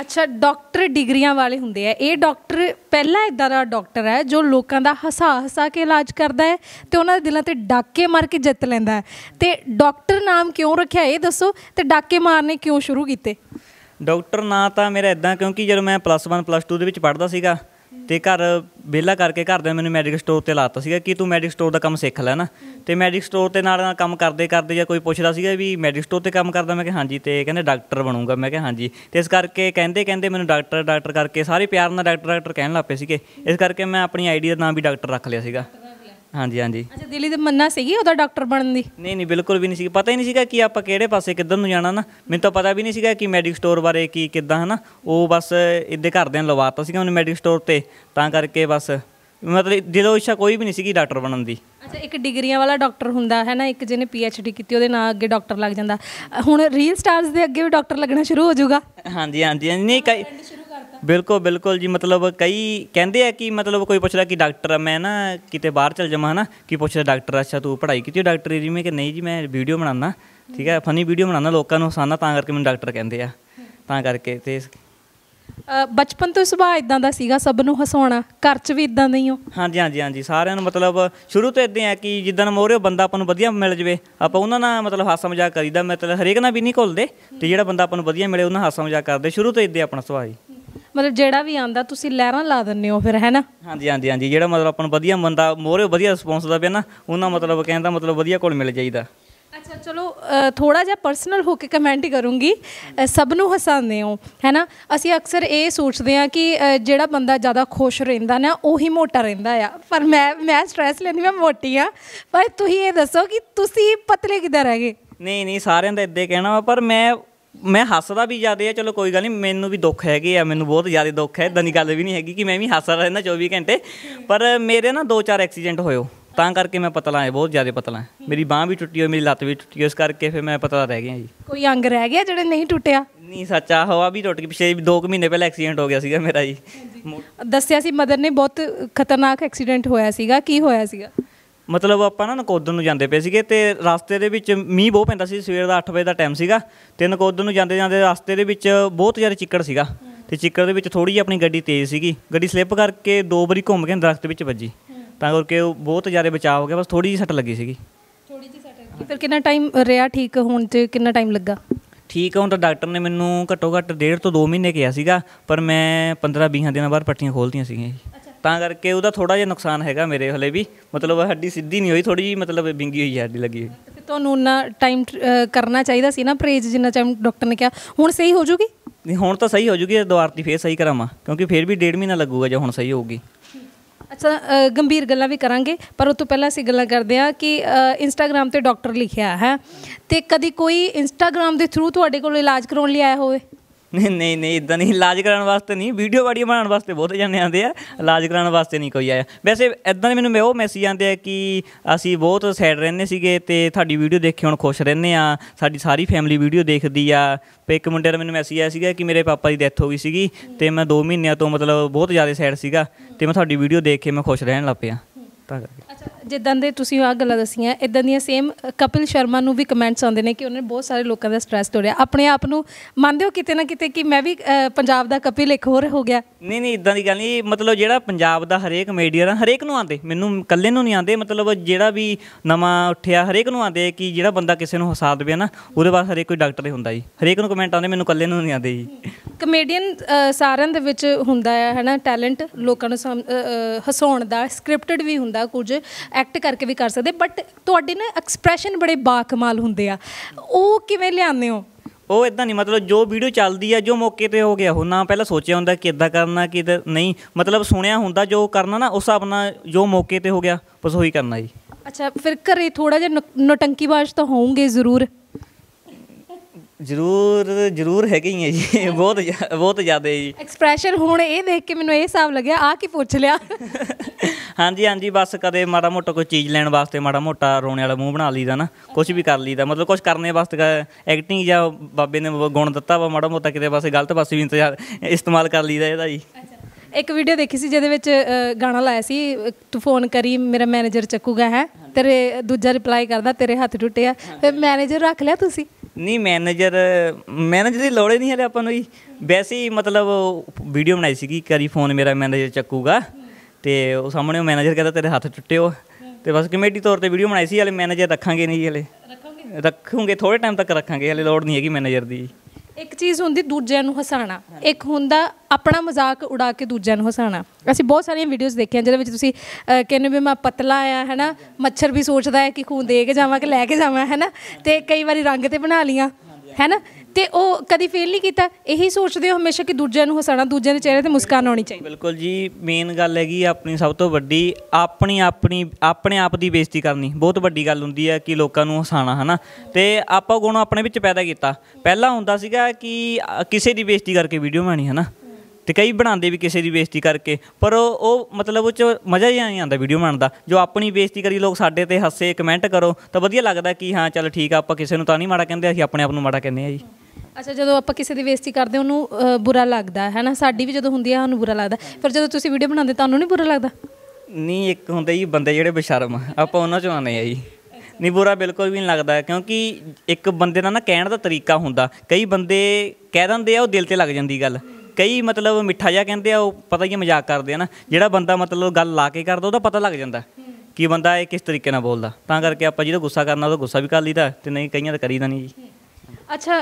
ਅੱਛਾ ਡਾਕਟਰ ਡਿਗਰੀਆਂ ਵਾਲੇ ਹੁੰਦੇ ਆ ਇਹ ਡਾਕਟਰ ਪਹਿਲਾ ਇਦਾਂ ਦਾ ਡਾਕਟਰ ਹੈ ਜੋ ਲੋਕਾਂ ਦਾ ਹਸਾ ਹਸਾ ਕੇ ਇਲਾਜ ਕਰਦਾ ਹੈ ਤੇ ਉਹਨਾਂ ਦੇ ਦਿਲਾਂ ਤੇ ਡਾਕੇ ਮਾਰ ਕੇ ਜਿੱਤ ਲੈਂਦਾ ਹੈ ਤੇ ਡਾਕਟਰ ਨਾਮ ਕਿਉਂ ਰੱਖਿਆ ਇਹ ਦੱਸੋ ਤੇ ਡਾਕੇ ਮਾਰਨੇ ਕਿਉਂ ਸ਼ੁਰੂ ਕੀਤੇ ਡਾਕਟਰ ਨਾਂ ਤਾਂ ਮੇਰਾ ਇਦਾਂ ਕਿਉਂਕਿ ਜਦੋਂ ਮੈਂ +1 +2 ਦੇ ਵਿੱਚ ਪੜ੍ਹਦਾ ਸੀਗਾ ਤੇ ਘਰ ਵਿਹਲਾ ਕਰਕੇ ਘਰ ਦੇ ਮੈਨੂੰ ਮੈਡੀਕਲ ਸਟੋਰ ਤੇ ਲਾਤਾ ਸੀਗਾ ਕਿ ਤੂੰ ਮੈਡੀਕਲ ਸਟੋਰ ਦਾ ਕੰਮ ਸਿੱਖ ਲੈ ਨਾ ਤੇ ਮੈਡੀਕਲ ਸਟੋਰ ਤੇ ਨਾਲ ਨਾਲ ਕੰਮ ਕਰਦੇ ਕਰਦੇ ਜਾਂ ਕੋਈ ਪੁੱਛਦਾ ਸੀਗਾ ਵੀ ਮੈਡੀਕਲ ਸਟੋਰ ਤੇ ਕੰਮ ਕਰਦਾ ਮੈਂ ਕਿ ਹਾਂਜੀ ਤੇ ਕਹਿੰਦੇ ਡਾਕਟਰ ਬਣੂੰਗਾ ਮੈਂ ਕਿ ਹਾਂਜੀ ਤੇ ਇਸ ਕਰਕੇ ਕਹਿੰਦੇ ਕਹਿੰਦੇ ਮੈਨੂੰ ਡਾਕਟਰ ਡਾਕਟਰ ਕਰਕੇ ਸਾਰੇ ਪਿਆਰ ਨਾਲ ਡਾਕਟਰ ਡਾਕਟਰ ਕਹਿਣ ਲੱਪੇ ਸੀਗੇ ਇਸ ਕਰਕੇ ਮੈਂ ਆਪਣੀ ਆਈਡੀ ਦਾ ਨਾਮ ਵੀ ਡਾਕਟਰ ਰੱਖ ਲਿਆ ਸੀਗਾ ਹਾਂਜੀ ਹਾਂਜੀ ਅੱਛਾ ਦਿੱਲੀ ਦੇ ਮੰਨਾ ਸੀਗੀ ਉਹਦਾ ਡਾਕਟਰ ਬਣਨ ਦੀ ਨਹੀਂ ਨਹੀਂ ਬਿਲਕੁਲ ਵੀ ਨਹੀਂ ਸੀਗੀ ਪਤਾ ਹੀ ਨਹੀਂ ਸੀਗਾ ਕਿ ਆਪਾਂ ਕਿਹੜੇ ਪਾਸੇ ਕਿੱਧਰ ਨੂੰ ਜਾਣਾ ਨਾ ਮੈਨੂੰ ਤਾਂ ਪਤਾ ਵੀ ਨਹੀਂ ਸੀਗਾ ਕਿ ਮੈਡੀਕ ਸਟੋਰ ਬਾਰੇ ਕੀ ਕਿੱਦਾਂ ਹਨਾ ਉਹ ਬਸ ਇੱਦੇ ਘਰਦਿਆਂ ਦੇ ਲਵਾਤਾ ਸੀਗਾ ਉਹਨੇ ਮੈਡੀਕ ਸਟੋਰ ਤੇ ਤਾਂ ਕਰਕੇ ਬਸ ਮਤਲਬ ਦਿਲੋਂ ਇੱਛਾ ਕੋਈ ਵੀ ਨਹੀਂ ਸੀਗੀ ਡਾਕਟਰ ਬਣਨ ਦੀ ਅੱਛਾ ਇੱਕ ਡਿਗਰੀਆਂ ਵਾਲਾ ਡਾਕਟਰ ਹੁੰਦਾ ਹੈ ਨਾ ਇੱਕ ਜਿਹਨੇ ਪੀ ਐਚ ਡੀ ਕੀਤੀ ਉਹਦੇ ਨਾਲ ਅੱਗੇ ਡਾਕਟਰ ਲੱਗ ਜਾਂਦਾ ਹੁਣ ਰੀਅਲ ਸਟਾਰਸ ਦੇ ਅੱਗੇ ਵੀ ਡਾਕਟਰ ਲੱਗਣਾ ਸ਼ੁਰੂ ਹੋ ਜਾਊਗਾ ਹਾਂਜੀ ਹਾਂਜੀ ਨਹੀਂ ਕਈ ਬਿਲਕੁਲ ਬਿਲਕੁਲ ਜੀ ਮਤਲਬ ਕਈ ਕਹਿੰਦੇ ਆ ਕਿ ਮਤਲਬ ਕੋਈ ਪੁੱਛਦਾ ਕਿ ਡਾਕਟਰ ਮੈਂ ਨਾ ਕਿਤੇ ਬਾਹਰ ਚਲ ਜਾਵਾਂ ਹਨਾ ਕਿ ਪੁੱਛਦਾ ਡਾਕਟਰ ਅੱਛਾ ਤੂੰ ਪੜ੍ਹਾਈ ਕੀਤੀ ਡਾਕਟਰੀ ਦੀ ਮੈਂ ਕਿ ਨਹੀਂ ਜੀ ਮੈਂ ਵੀਡੀਓ ਬਣਾਉਣਾ ਠੀਕ ਹੈ ਫਨੀ ਵੀਡੀਓ ਬਣਾਉਣਾ ਲੋਕਾਂ ਨੂੰ ਹਸਾਨਾ ਤਾਂ ਕਰਕੇ ਮੈਨੂੰ ਡਾਕਟਰ ਕਹਿੰਦੇ ਆ ਤਾਂ ਕਰਕੇ ਤੇ ਬਚਪਨ ਤੋਂ ਸੁਭਾਅ ਇਦਾਂ ਦਾ ਸੀਗਾ ਸਭ ਨੂੰ ਹਸਾਉਣਾ ਘਰ 'ਚ ਵੀ ਇਦਾਂ ਨਹੀਂ ਹੋ ਹਾਂਜੀ ਹਾਂਜੀ ਹਾਂਜੀ ਸਾਰਿਆਂ ਨੂੰ ਮਤਲਬ ਸ਼ੁਰੂ ਤੋਂ ਇਦਾਂ ਹੈ ਕਿ ਜਿੱਦਾਂ ਮੋਰੇ ਬੰਦਾ ਆਪਾਂ ਨੂੰ ਵਧੀਆ ਮਿਲ ਜਵੇ ਆਪਾਂ ਉਹਨਾਂ ਨਾਲ ਮਤਲਬ ਹਾਸਾ ਮਜ਼ਾਕ ਕਰੀਦਾ ਮਤਲਬ ਹਰੇਕ ਨਾਲ ਵੀ ਨਹੀਂ ਘੁਲਦੇ ਤੇ ਜਿਹੜਾ ਬੰਦਾ ਆਪਾਂ ਨੂੰ ਵਧੀਆ ਮਿਲੇ ਉਹਨਾਂ ਹਾਸਾ ਮਜ਼ਾਕ ਕਰਦੇ ਸ਼ੁਰੂ ਤੋਂ ਇਦਾਂ ਆਪਣਾ ਸੁਭਾਅ ਹੀ ਮਤਲਬ ਜਿਹੜਾ ਵੀ ਆਂਦਾ ਤੁਸੀਂ ਲਹਿਰਾਂ ਲਾ ਦਿੰਨੇ ਹੋ ਫਿਰ ਹੈਨਾ ਹਾਂਜੀ ਹਾਂਜੀ ਹਾਂਜੀ ਜਿਹੜਾ ਮਤਲਬ ਆਪਾਂ ਨੂੰ ਵਧੀਆ ਬੰਦਾ ਮੋਰੇ ਵਧੀਆ ਰਿਸਪੌਂਸ ਦਾ ਪਿਆ ਨਾ ਉਹਨਾਂ ਮਤਲਬ ਕਹਿੰਦਾ ਮਤਲਬ ਵਧੀਆ ਕੋਲ ਮਿਲ ਜਾਈਦਾ ਅੱਛਾ ਚਲੋ ਥੋੜਾ ਜਿਹਾ ਪਰਸਨਲ ਹੋ ਕੇ ਕਮੈਂਟ ਕਰੂੰਗੀ ਸਭ ਨੂੰ ਹਸਾਉਂਦੇ ਹੋ ਹੈਨਾ ਅਸੀਂ ਅਕਸਰ ਇਹ ਸੋਚਦੇ ਆ ਕਿ ਜਿਹੜਾ ਬੰਦਾ ਜ਼ਿਆਦਾ ਖੁਸ਼ ਰਹਿੰਦਾ ਨਾ ਉਹੀ ਮੋਟਾ ਰਹਿੰਦਾ ਆ ਪਰ ਮੈਂ ਮੈਂ ਸਟ੍ਰੈਸ ਲੈਂਦੀ ਮੈਂ ਮੋਟੀ ਆ ਪਰ ਤੁਸੀਂ ਇਹ ਦੱਸੋ ਕਿ ਤੁਸੀਂ ਪਤਲੇ ਕਿਦਾਂ ਰਹਿ ਗਏ ਨਹੀਂ ਨਹੀਂ ਸਾਰਿਆਂ ਦਾ ਇਦਾਂ ਕਹਿਣਾ ਪਰ ਮੈਂ ਮੈਂ ਹੱਸਦਾ ਵੀ ਜ਼ਿਆਦਾ ਆ ਚਲੋ ਕੋਈ ਗੱਲ ਨਹੀਂ ਮੈਨੂੰ ਵੀ ਦੁੱਖ ਹੈਗੇ ਆ ਮੈਨੂੰ ਬਹੁਤ ਜ਼ਿਆਦਾ ਦੁੱਖ ਹੈ ਇਦਾਂ ਦੀ ਗੱਲ ਵੀ ਨਹੀਂ ਹੈਗੀ ਕਿ ਮੈਂ ਵੀ ਹੱਸਦਾ ਰਹਿੰਦਾ 24 ਘੰਟੇ ਪਰ ਮੇਰੇ ਨਾ ਦੋ ਚਾਰ ਐਕਸੀਡੈਂਟ ਹੋਇਓ ਤਾਂ ਕਰਕੇ ਮੈਂ ਪਤਲਾ ਹੈ ਬਹੁਤ ਜ਼ਿਆਦਾ ਪਤਲਾ ਹੈ ਮੇਰੀ ਬਾਹ ਵੀ ਟੁੱਟੀ ਹੋਈ ਮੇਰੀ ਲੱਤ ਵੀ ਟੁੱਟੀ ਹੋਈ ਇਸ ਕਰਕੇ ਫਿਰ ਮੈਂ ਪਤਲਾ ਰਹਿ ਗਿਆ ਜੀ ਕੋਈ ਅੰਗ ਰਹਿ ਗਿਆ ਜਿਹੜੇ ਨਹੀਂ ਟੁੱਟਿਆ ਨਹੀਂ ਸੱਚਾ ਹੋਆ ਵੀ ਟੁੱਟ ਗਿਆ ਪਿਛਲੇ 2 ਮਹੀਨੇ ਪਹਿਲਾਂ ਐਕਸੀਡੈਂਟ ਹੋ ਗਿਆ ਸੀਗਾ ਮੇਰਾ ਜੀ ਦੱਸਿਆ ਸੀ ਮਦਰ ਨੇ ਬਹੁਤ ਖਤਰਨਾਕ ਐਕਸੀਡੈਂਟ ਹੋਇਆ ਸੀਗਾ ਕੀ ਹੋਇਆ ਸੀਗਾ ਮਤਲਬ ਆਪਾਂ ਨਾ ਨਕੋਦਰ ਨੂੰ ਜਾਂਦੇ ਪਏ ਸੀਗੇ ਤੇ ਰਸਤੇ ਦੇ ਵਿੱਚ ਮੀਂਹ ਬਹੁਤ ਪੈਂਦਾ ਸੀ ਸਵੇਰ ਦਾ 8 ਵਜੇ ਦਾ ਟਾਈਮ ਸੀਗਾ ਤੇ ਨਕੋਦਰ ਨੂੰ ਜਾਂਦੇ ਜਾਂਦੇ ਰਸਤੇ ਦੇ ਵਿੱਚ ਬਹੁਤ ਜ਼ਿਆਦਾ ਚਿੱਕੜ ਸੀਗਾ ਤੇ ਚਿੱਕੜ ਦੇ ਵਿੱਚ ਥੋੜੀ ਜਿਹੀ ਆਪਣੀ ਗੱਡੀ ਤੇਜ਼ ਸੀਗੀ ਗੱਡੀ ਸਲਿੱਪ ਕਰਕੇ ਦੋ ਵਾਰੀ ਘੁੰਮ ਕੇ ਦਰਖਤ ਵਿੱਚ ਵੱਜੀ ਤਾਂ ਕਰਕੇ ਉਹ ਬਹੁਤ ਜ਼ਿਆਦਾ ਬਚਾਅ ਹੋ ਗਿਆ ਬਸ ਥੋੜੀ ਜਿਹੀ ਸੱਟ ਲੱਗੀ ਸੀਗੀ ਥੋੜੀ ਜਿਹੀ ਸੱਟ ਲੱਗੀ ਫਿਰ ਕਿੰਨਾ ਟਾਈਮ ਰਿਹਾ ਠੀਕ ਹੋਣ ਤੇ ਕਿੰਨਾ ਟਾਈਮ ਲੱਗਾ ਠੀਕ ਹੋਣ ਤਾਂ ਡਾਕਟਰ ਨੇ ਮੈਨੂੰ ਘੱਟੋ ਘੱਟ ਡੇਢ ਤੋਂ 2 ਮਹੀਨੇ ਕਿਹਾ ਸੀਗਾ ਪਰ ਮੈਂ 15 20 ਦਿਨਾਂ ਬਾਅਦ ਪੱਟੀਆਂ ਖੋਲਤੀਆਂ ਸੀਗੀਆਂ ਜੀ ਤਾਂ ਕਰਕੇ ਉਹਦਾ ਥੋੜਾ ਜਿਹਾ ਨੁਕਸਾਨ ਹੈਗਾ ਮੇਰੇ ਹਲੇ ਵੀ ਮਤਲਬ ਹੱਡੀ ਸਿੱਧੀ ਨਹੀਂ ਹੋਈ ਥੋੜੀ ਜੀ ਮਤਲਬ ਵਿੰਗੀ ਹੋਈ ਹੈ ਹੱਡੀ ਲੱਗੀ ਹੋਈ ਤੁਹਾਨੂੰ ਉਹਨਾਂ ਟਾਈਮ ਕਰਨਾ ਚਾਹੀਦਾ ਸੀ ਨਾ ਪ੍ਰੇਜ ਜਿੰਨਾ ਟਾਈਮ ਡਾਕਟਰ ਨੇ ਕਿਹਾ ਹੁਣ ਸਹੀ ਹੋ ਜੂਗੀ ਨਹੀਂ ਹੁਣ ਤਾਂ ਸਹੀ ਹੋ ਜੂਗੀ ਦੁਆਰਤੀ ਫੇਰ ਸਹੀ ਕਰਾਵਾਂ ਕਿਉਂਕਿ ਫੇਰ ਵੀ ਡੇਢ ਮਹੀਨਾ ਲੱਗੂਗਾ ਜੇ ਹੁਣ ਸਹੀ ਹੋਊਗੀ ਅੱਛਾ ਗੰਭੀਰ ਗੱਲਾਂ ਵੀ ਕਰਾਂਗੇ ਪਰ ਉਸ ਤੋਂ ਪਹਿਲਾਂ ਅਸੀਂ ਗੱਲਾਂ ਕਰਦੇ ਆ ਕਿ ਇੰਸਟਾਗ੍ਰam ਤੇ ਡਾਕਟਰ ਲਿਖਿਆ ਹੈ ਤੇ ਕਦੀ ਕੋਈ ਇੰਸਟਾਗ੍ਰam ਦੇ ਥਰੂ ਤੁਹਾਡੇ ਕੋਲ ਇਲਾਜ ਕਰਾਉਣ ਲਈ ਆਇਆ ਹੋਵੇ ਨਹੀਂ ਨਹੀਂ ਨਹੀਂ ਇਦਾਂ ਨਹੀਂ ਇਲਾਜ ਕਰਾਉਣ ਵਾਸਤੇ ਨਹੀਂ ਵੀਡੀਓ ਵਾੜੀਆਂ ਬਣਾਉਣ ਵਾਸਤੇ ਬਹੁਤ ਜਾਣੇ ਆਉਂਦੇ ਆ ਇਲਾਜ ਕਰਾਉਣ ਵਾਸਤੇ ਨਹੀਂ ਕੋਈ ਆਇਆ ਵੈਸੇ ਇਦਾਂ ਦੇ ਮੈਨੂੰ ਉਹ ਮੈਸੇਜ ਆਉਂਦੇ ਆ ਕਿ ਅਸੀਂ ਬਹੁਤ ਸੈਡ ਰਹਿੰਦੇ ਸੀਗੇ ਤੇ ਤੁਹਾਡੀ ਵੀਡੀਓ ਦੇਖ ਕੇ ਹੁਣ ਖੁਸ਼ ਰਹਿੰਦੇ ਆ ਸਾਡੀ ਸਾਰੀ ਫੈਮਿਲੀ ਵੀਡੀਓ ਦੇਖਦੀ ਆ ਤੇ ਇੱਕ ਮੁੰਡੇ ਦਾ ਮੈਨੂੰ ਮੈਸੇਜ ਆਇਆ ਸੀਗਾ ਕਿ ਮੇਰੇ ਪਾਪਾ ਦੀ ਡੈਥ ਹੋ ਗਈ ਸੀਗੀ ਤੇ ਮੈਂ 2 ਮਹੀਨਿਆਂ ਤੋਂ ਮਤਲਬ ਬਹੁਤ ਜ਼ਿਆਦਾ ਸੈਡ ਸੀਗਾ ਤੇ ਮੈਂ ਤੁਹਾਡੀ ਵੀਡੀਓ ਦੇਖ ਕੇ ਮੈਂ ਖੁਸ਼ ਰਹਿਣ ਲੱਪਿਆ ਤਾਂ ਕਰਕੇ ਅੱਛਾ ਜਿੱਦਾਂ ਦੇ ਤੁਸੀਂ ਆ ਗੱਲਾਂ ਦਸੀਆਂ ਇਦਾਂ ਦੀਆਂ ਸੇਮ ਕਪਿਲ ਸ਼ਰਮਾ ਨੂੰ ਵੀ ਕਮੈਂਟਸ ਆਉਂਦੇ ਨੇ ਕਿ ਉਹਨੇ ਬਹੁਤ ਸਾਰੇ ਲੋਕਾਂ ਦਾ ਸਟ੍ਰੈਸ ਤੋੜਿਆ ਆਪਣੇ ਆਪ ਨੂੰ ਮੰਨਦੇ ਹੋ ਕਿਤੇ ਨਾ ਕਿਤੇ ਕਿ ਮੈਂ ਵੀ ਪੰਜਾਬ ਦਾ ਕਪਿਲ ਇੱਕ ਹੋਰ ਹੋ ਗਿਆ ਨਹੀਂ ਨਹੀਂ ਇਦਾਂ ਦੀ ਗੱਲ ਨਹੀਂ ਮਤਲਬ ਜਿਹੜਾ ਪੰਜਾਬ ਦਾ ਹਰੇਕ ਮੀਡੀਆ ਦਾ ਹਰੇਕ ਨੂੰ ਆਉਂਦੇ ਮੈਨੂੰ ਇਕੱਲੇ ਨੂੰ ਨਹੀਂ ਆਉਂਦੇ ਮਤਲਬ ਜਿਹੜਾ ਵੀ ਨਵਾਂ ਉੱਠਿਆ ਹਰੇਕ ਨੂੰ ਆਉਂਦੇ ਕਿ ਜਿਹੜਾ ਬੰਦਾ ਕਿਸੇ ਨੂੰ ਹਸਾ ਦੇਵੇ ਨਾ ਉਹਦੇ ਬਾਅਦ ਹਰੇਕ ਕੋਈ ਡਾਕਟਰ ਹੀ ਹੁੰਦਾ ਜੀ ਹਰੇਕ ਨੂੰ ਕਮੈਂਟ ਆਉਂਦੇ ਮੈਨੂੰ ਇਕੱਲੇ ਨੂੰ ਨਹੀਂ ਆਉਂਦੇ ਜੀ ਕਮੇਡੀਅਨ ਸਾਰਿਆਂ ਦੇ ਵਿੱਚ ਹੁੰਦਾ ਹੈ ਹਨਾ ਟੈਲੈਂਟ ਲੋਕਾਂ ਨੂੰ ਹਸਾਉਣ ਦਾ ਸਕ੍ਰਿਪਟਡ ਵੀ ਹੁੰਦਾ ਹੁੰਦਾ ਕੁਝ ਐਕਟ ਕਰਕੇ ਵੀ ਕਰ ਸਕਦੇ ਬਟ ਤੁਹਾਡੇ ਨਾ ਐਕਸਪ੍ਰੈਸ਼ਨ ਬੜੇ ਬਾਖਮਾਲ ਹੁੰਦੇ ਆ ਉਹ ਕਿਵੇਂ ਲਿਆਉਂਦੇ ਹੋ ਉਹ ਇਦਾਂ ਨਹੀਂ ਮਤਲਬ ਜੋ ਵੀਡੀਓ ਚੱਲਦੀ ਆ ਜੋ ਮੌਕੇ ਤੇ ਹੋ ਗਿਆ ਉਹ ਨਾ ਪਹਿਲਾਂ ਸੋਚਿਆ ਹੁੰਦਾ ਕਿ ਇਦਾਂ ਕਰਨਾ ਕਿ ਨਹੀਂ ਮਤਲਬ ਸੁਣਿਆ ਹੁੰਦਾ ਜੋ ਕਰਨਾ ਨਾ ਉਸ ਹਿਸਾਬ ਨਾਲ ਜੋ ਮੌਕੇ ਤੇ ਹੋ ਗਿਆ ਬਸ ਉਹੀ ਕਰਨਾ ਜੀ ਅੱਛਾ ਫਿਰ ਘਰੇ ਥੋੜਾ ਜਿਹਾ ਬਾਜ਼ ਤਾਂ ਹੋਊਗੇ ਜ਼ਰੂਰ ਜ਼ਰੂਰ ਜ਼ਰੂਰ ਹੈਗੇ ਹੀ ਹੈ ਜੀ ਬਹੁਤ ਬਹੁਤ ਜ਼ਿਆਦਾ ਜੀ ਐਕਸਪ੍ਰੈਸ਼ਨ ਹੁਣ ਇਹ ਦੇਖ ਕੇ ਮੈਨੂੰ ਇਹ ਹਿਸਾਬ ਲੱਗਿਆ ਆ ਕੀ ਪੁੱਛ ਲਿਆ ਹਾਂਜੀ ਹਾਂਜੀ ਬਸ ਕਦੇ ਮਾੜਾ ਮੋਟਾ ਕੋਈ ਚੀਜ਼ ਲੈਣ ਵਾਸਤੇ ਮਾੜਾ ਮੋਟਾ ਰੋਣੇ ਵਾਲਾ ਮੂੰਹ ਬਣਾ ਲਈਦਾ ਨਾ ਕੁਝ ਵੀ ਕਰ ਲਈਦਾ ਮਤਲਬ ਕੁਝ ਕਰਨੇ ਵਾਸਤੇ ਐਕਟਿੰਗ ਜਾਂ ਬਾਬੇ ਨੇ ਗੁਣ ਦਿੱਤਾ ਵਾ ਮਾੜਾ ਮੋਟਾ ਕਿਤੇ ਵਾਸਤੇ ਗਲਤ ਪਾਸੇ ਵੀ ਇੰਤਜ਼ਾਰ ਇਸਤੇਮਾਲ ਕਰ ਲਈਦਾ ਇਹਦਾ ਜੀ ਇੱਕ ਵੀਡੀਓ ਦੇਖੀ ਸੀ ਜਿਹਦੇ ਵਿੱਚ ਗਾਣਾ ਲਾਇਆ ਸੀ ਤੂੰ ਫੋਨ ਕਰੀ ਮੇਰਾ ਮੈਨੇਜਰ ਚੱਕੂਗਾ ਹੈ ਤੇਰੇ ਦੂਜਾ ਰਿਪਲਾਈ ਕਰਦਾ ਤੇਰੇ ਹੱਥ ਟੁੱਟੇ ਆ ਫਿਰ ਮੈਨੇਜਰ ਰੱਖ ਲਿਆ ਤੁਸੀਂ ਨਹੀਂ ਮੈਨੇਜਰ ਮੈਨੇਜਰ ਦੀ ਲੋੜ ਹੀ ਨਹੀਂ ਹਲੇ ਆਪਾਂ ਨੂੰ ਜੀ ਵੈਸੇ ਹੀ ਮਤਲਬ ਵੀਡੀਓ ਬਣਾਈ ਸੀਗੀ ਕਰੀ ਫੋਨ ਮੇਰਾ ਮੈਨੇਜਰ ਚੱਕੂਗਾ ਤੇ ਉਹ ਸਾਹਮਣੇ ਉਹ ਮੈਨੇਜਰ ਕਹਿੰਦਾ ਤੇਰੇ ਹੱਥ ਟੁੱਟਿਓ ਤੇ ਬਸ ਕਮੇਟੀ ਤੌਰ ਤੇ ਵੀਡੀਓ ਬਣਾਈ ਸੀ ਹਲੇ ਮੈਨੇਜਰ ਰੱਖਾਂਗੇ ਨਹੀਂ ਹਲੇ ਰੱਖਾਂਗੇ ਰੱਖੂਗੇ ਥੋੜੇ ਟਾਈਮ ਤੱਕ ਰੱਖਾਂਗੇ ਹਲੇ ਲੋੜ ਨਹੀਂ ਹੈਗੀ ਮੈਨੇਜਰ ਦੀ ਇੱਕ ਚੀਜ਼ ਹੁੰਦੀ ਦੂਜਿਆਂ ਨੂੰ ਹਸਾਣਾ ਇੱਕ ਹੁੰਦਾ ਆਪਣਾ ਮਜ਼ਾਕ ਉਡਾ ਕੇ ਦੂਜਿਆਂ ਨੂੰ ਹਸਾਣਾ ਅਸੀਂ ਬਹੁਤ ਸਾਰੀਆਂ ਵੀਡੀਓਜ਼ ਦੇਖੀਆਂ ਜਿਹਦੇ ਵਿੱਚ ਤੁਸੀਂ ਕਹਿੰਦੇ ਵੀ ਮੈਂ ਪਤਲਾ ਆ ਨਾ ਮੱਛਰ ਵੀ ਸੋਚਦਾ ਹੈ ਕਿ ਖੂਨ ਦੇ ਕੇ ਜਾਵਾਂ ਕਿ ਲੈ ਕੇ ਜਾਵਾਂ ਹੈਨਾ ਤੇ ਕਈ ਵਾਰੀ ਰੰਗ ਤੇ ਬਣਾ ਲੀਆਂ ਹੈਨਾ ਤੇ ਉਹ ਕਦੀ ਫੀਲ ਨਹੀਂ ਕੀਤਾ ਇਹੀ ਸੋਚਦੇ ਹੋ ਹਮੇਸ਼ਾ ਕਿ ਦੂਜਿਆਂ ਨੂੰ ਹਸਾਣਾ ਦੂਜਿਆਂ ਦੇ ਚਿਹਰੇ ਤੇ ਮੁਸਕਾਨ ਆਉਣੀ ਚਾਹੀਦੀ ਬਿਲਕੁਲ ਜੀ ਮੇਨ ਗੱਲ ਹੈਗੀ ਆਪਣੀ ਸਭ ਤੋਂ ਵੱਡੀ ਆਪਣੀ ਆਪਣੀ ਆਪਣੇ ਆਪ ਦੀ ਬੇਇੱਜ਼ਤੀ ਕਰਨੀ ਬਹੁਤ ਵੱਡੀ ਗੱਲ ਹੁੰਦੀ ਹੈ ਕਿ ਲੋਕਾਂ ਨੂੰ ਹਸਾਣਾ ਹਨਾ ਤੇ ਆਪਾਂ ਗੁਣ ਆਪਣੇ ਵਿੱਚ ਪੈਦਾ ਕੀਤਾ ਪਹਿਲਾਂ ਹੁੰਦਾ ਸੀਗਾ ਕਿ ਕਿਸੇ ਦੀ ਬੇਇੱਜ਼ਤੀ ਕਰਕੇ ਵੀਡੀਓ ਬਣਾਣੀ ਹਨਾ ਤੇ ਕਈ ਬਣਾਉਂਦੇ ਵੀ ਕਿਸੇ ਦੀ ਬੇਇੱਜ਼ਤੀ ਕਰਕੇ ਪਰ ਉਹ ਮਤਲਬ ਉਹ ਚ ਮਜ਼ਾ ਹੀ ਨਹੀਂ ਆਉਂਦਾ ਵੀਡੀਓ ਬਣਾਉਣ ਦਾ ਜੋ ਆਪਣੀ ਬੇਇੱਜ਼ਤੀ ਕਰੀ ਲੋਕ ਸਾਡੇ ਤੇ ਹੱਸੇ ਕਮੈਂਟ ਕਰੋ ਤਾਂ ਵਧੀਆ ਲੱਗਦਾ ਕਿ ਹਾਂ ਚੱਲ ਠੀਕ ਆ ਆਪਾਂ ਕਿਸੇ ਨੂੰ ਤਾਂ ਨਹੀਂ ਮਾੜਾ ਕਹਿੰਦੇ ਅਸੀਂ ਆਪਣੇ ਆਪ ਨੂੰ ਮਾੜਾ ਕਹਿੰਦੇ ਆ ਜੀ ਅੱਛਾ ਜਦੋਂ ਆਪਾਂ ਕਿਸੇ ਦੀ ਬੇਇੱਜ਼ਤੀ ਕਰਦੇ ਉਹਨੂੰ ਬੁਰਾ ਲੱਗਦਾ ਹੈ ਨਾ ਸਾਡੀ ਵੀ ਜਦੋਂ ਹੁੰਦੀ ਹੈ ਉਹਨੂੰ ਬੁਰਾ ਲੱਗਦਾ ਫਿਰ ਜਦੋਂ ਤੁਸੀਂ ਵੀਡੀਓ ਬਣਾਉਂਦੇ ਤੁਹਾਨੂੰ ਨਹੀਂ ਬੁਰਾ ਲੱਗਦਾ ਨਹੀਂ ਇੱਕ ਹੁੰਦਾ ਜੀ ਬੰਦੇ ਜਿਹੜੇ ਬੇਸ਼ਰਮ ਆਪਾਂ ਉਹਨਾਂ ਚੋਂ ਆਨੇ ਆ ਜੀ ਨਹੀਂ ਬੁਰਾ ਬਿਲਕੁਲ ਵੀ ਨਹੀਂ ਲੱਗਦਾ ਕਿਉਂਕਿ ਇੱਕ ਬੰਦੇ ਦਾ ਨਾ ਕਹਿਣ ਦਾ ਤਰੀਕਾ ਹੁੰਦਾ ਕਈ ਬੰਦੇ ਕਹਿ ਦਿੰਦੇ ਆ ਉਹ ਦਿਲ ਤੇ ਲੱਗ ਜਾਂਦੀ ਗੱਲ ਕਈ ਮਤਲਬ ਮਿੱਠਾ ਜਿਹਾ ਕਹਿੰਦੇ ਆ ਉਹ ਪਤਾ ਹੀ ਮਜ਼ਾਕ ਕਰਦੇ ਆ ਨਾ ਜਿਹੜਾ ਬੰਦਾ ਮਤਲਬ ਗੱਲ ਲਾ ਕੇ ਕਰਦਾ ਉਹਦਾ ਪਤਾ ਲੱਗ ਜਾਂਦਾ ਕਿ ਬੰਦਾ ਇਹ ਕਿਸ ਤਰੀਕੇ ਨਾਲ ਬੋਲਦਾ ਤਾਂ ਕਰਕੇ ਆਪਾਂ ਜਿਹੜਾ ਗੁੱਸਾ ਕਰਨਾ ਉਹਦਾ ਗੁੱਸਾ ਵੀ ਕਰ ਲਈਦਾ ਤੇ ਨਹੀਂ ਕਈਆਂ ਦਾ ਕਰੀਦਾ ਨਹੀਂ ਜੀ ਅੱਛਾ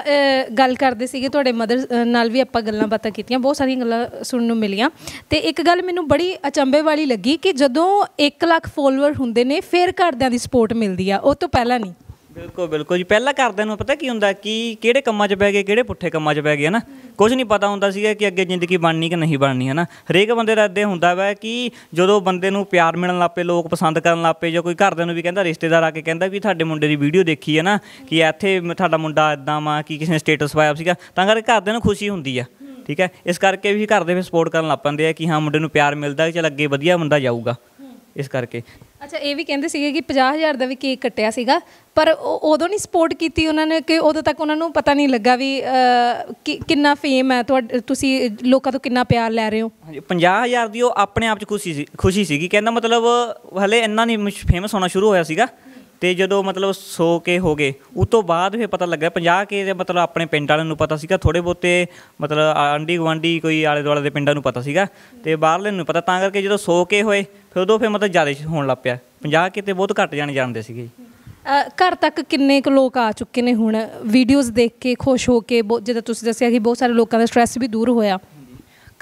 ਗੱਲ ਕਰਦੇ ਸੀਗੇ ਤੁਹਾਡੇ ਮਦਰ ਨਾਲ ਵੀ ਆਪਾਂ ਗੱਲਾਂ ਬਾਤਾਂ ਕੀਤੀਆਂ ਬਹੁਤ ਸਾਰੀਆਂ ਗੱਲਾਂ ਸੁਣਨ ਨੂੰ ਮਿਲੀਆਂ ਤੇ ਇੱਕ ਗੱਲ ਮੈਨੂੰ ਬੜੀ ਅਚੰਬੇ ਵਾਲੀ ਲੱਗੀ ਕਿ ਜਦੋਂ 1 ਲੱਖ ਫੋਲੋਅਰ ਹੁੰਦੇ ਨੇ ਫਿਰ ਘਰਦਿਆਂ ਦੀ ਸਪੋਰਟ ਮਿਲਦੀ ਆ ਉਹ ਤੋਂ ਪਹਿਲਾਂ ਨਹੀਂ ਬਿਲਕੁਲ ਬਿਲਕੁਲ ਜੀ ਪਹਿਲਾਂ ਕਰਦਿਆਂ ਨੂੰ ਪਤਾ ਕੀ ਹੁੰਦਾ ਕੀ ਕਿਹੜੇ ਕੰਮਾਂ 'ਚ ਬੈ ਗਏ ਕਿਹੜੇ ਪੁੱਠੇ ਕੰਮਾਂ 'ਚ ਬੈ ਗਏ ਹਨਾ ਕੁਝ ਨਹੀਂ ਪਤਾ ਹੁੰਦਾ ਸੀਗਾ ਕਿ ਅੱਗੇ ਜ਼ਿੰਦਗੀ ਬਣਨੀ ਕਿ ਨਹੀਂ ਬਣਨੀ ਹਨਾ ਹਰੇਕ ਬੰਦੇ ਦਾ ਇਦਾਂ ਹੁੰਦਾ ਵਾ ਕਿ ਜਦੋਂ ਬੰਦੇ ਨੂੰ ਪਿਆਰ ਮਿਲਣ ਲੱਪੇ ਲੋਕ ਪਸੰਦ ਕਰਨ ਲੱਪੇ ਜਾਂ ਕੋਈ ਘਰਦਿਆਂ ਨੂੰ ਵੀ ਕਹਿੰਦਾ ਰਿਸ਼ਤੇਦਾਰ ਆ ਕੇ ਕਹਿੰਦਾ ਵੀ ਤੁਹਾਡੇ ਮੁੰਡੇ ਦੀ ਵੀਡੀਓ ਦੇਖੀ ਹੈ ਨਾ ਕਿ ਇੱਥੇ ਤੁਹਾਡਾ ਮੁੰਡਾ ਇਦਾਂ ਵਾ ਕਿ ਕਿਸੇ ਨੇ ਸਟੇਟਸ ਪਾਇਆ ਸੀਗਾ ਤਾਂ ਕਰਕੇ ਘਰਦਿਆਂ ਨੂੰ ਖੁਸ਼ੀ ਹੁੰਦੀ ਆ ਠੀਕ ਹੈ ਇਸ ਕਰਕੇ ਵੀ ਘਰਦੇ ਫਿਰ ਸਪੋਰਟ ਕਰਨ ਲੱਪੰਦੇ ਆ ਕਿ ਹਾਂ ਮੁੰਡੇ ਨੂੰ ਪਿਆਰ ਮਿਲਦਾ ਚਲ ਅੱਗੇ ਵਧੀਆ ਬੰਦਾ ਜਾਊਗਾ ਇਸ ਕਰਕੇ ਅੱਛਾ ਇਹ ਵੀ ਕਹਿੰਦੇ ਸੀਗੇ ਕਿ 50000 ਦਾ ਵੀ ਕੇਕ ਕੱਟਿਆ ਸੀਗਾ ਪਰ ਉਦੋਂ ਨਹੀਂ ਸਪੋਰਟ ਕੀਤੀ ਉਹਨਾਂ ਨੇ ਕਿ ਉਦੋਂ ਤੱਕ ਉਹਨਾਂ ਨੂੰ ਪਤਾ ਨਹੀਂ ਲੱਗਾ ਵੀ ਕਿੰਨਾ ਫੇਮ ਹੈ ਤੁਸੀਂ ਲੋਕਾਂ ਤੋਂ ਕਿੰਨਾ ਪਿਆਰ ਲੈ ਰਹੇ ਹੋ ਹਾਂਜੀ 50000 ਦੀ ਉਹ ਆਪਣੇ ਆਪ 'ਚ ਖੁਸ਼ੀ ਸੀ ਖੁਸ਼ੀ ਸੀਗੀ ਕਹਿੰਦਾ ਮਤਲਬ ਹਲੇ ਇੰਨਾ ਨਹੀਂ ਫੇਮਸ ਹੋਣਾ ਸ਼ੁਰੂ ਹੋਇਆ ਸੀਗਾ ਤੇ ਜਦੋਂ ਮਤਲਬ 100 ਕੇ ਹੋ ਗਏ ਉਸ ਤੋਂ ਬਾਅਦ ਫੇ ਪਤਾ ਲੱਗਾ 50 ਕੇ ਦੇ ਮਤਲਬ ਆਪਣੇ ਪਿੰਡ ਵਾਲਿਆਂ ਨੂੰ ਪਤਾ ਸੀਗਾ ਥੋੜੇ ਬੋਤੇ ਮਤਲਬ ਆਂਡੀ ਗਵਾਂਡੀ ਕੋਈ ਆਲੇ ਦੁਆਲੇ ਦੇ ਪਿੰਡਾਂ ਨੂੰ ਪਤਾ ਸੀਗਾ ਤੇ ਬਾਹਰਲੇ ਨੂੰ ਪਤਾ ਤਾਂ ਕਰਕੇ ਜਦੋਂ 100 ਕੇ ਹੋਏ ਫਿਰ ਉਦੋਂ ਫੇ ਮਤਲਬ ਜ਼ਿਆਦਾ ਹੋਣ ਲੱਗ ਪਿਆ 50 ਕੇ ਤੇ ਬਹੁਤ ਘੱਟ ਜਾਣੇ ਜਾਂਦੇ ਸੀਗੇ ਘਰ ਤੱਕ ਕਿੰਨੇ ਕੁ ਲੋਕ ਆ ਚੁੱਕੇ ਨੇ ਹੁਣ ਵੀਡੀਓਜ਼ ਦੇਖ ਕੇ ਖੁਸ਼ ਹੋ ਕੇ ਜਿੱਦਾਂ ਤੁਸੀਂ ਦੱਸਿਆ ਕਿ ਬਹੁਤ ਸਾਰੇ ਲੋਕਾਂ ਦਾ ਸਟ੍ਰੈਸ ਵੀ ਦੂਰ ਹੋਇਆ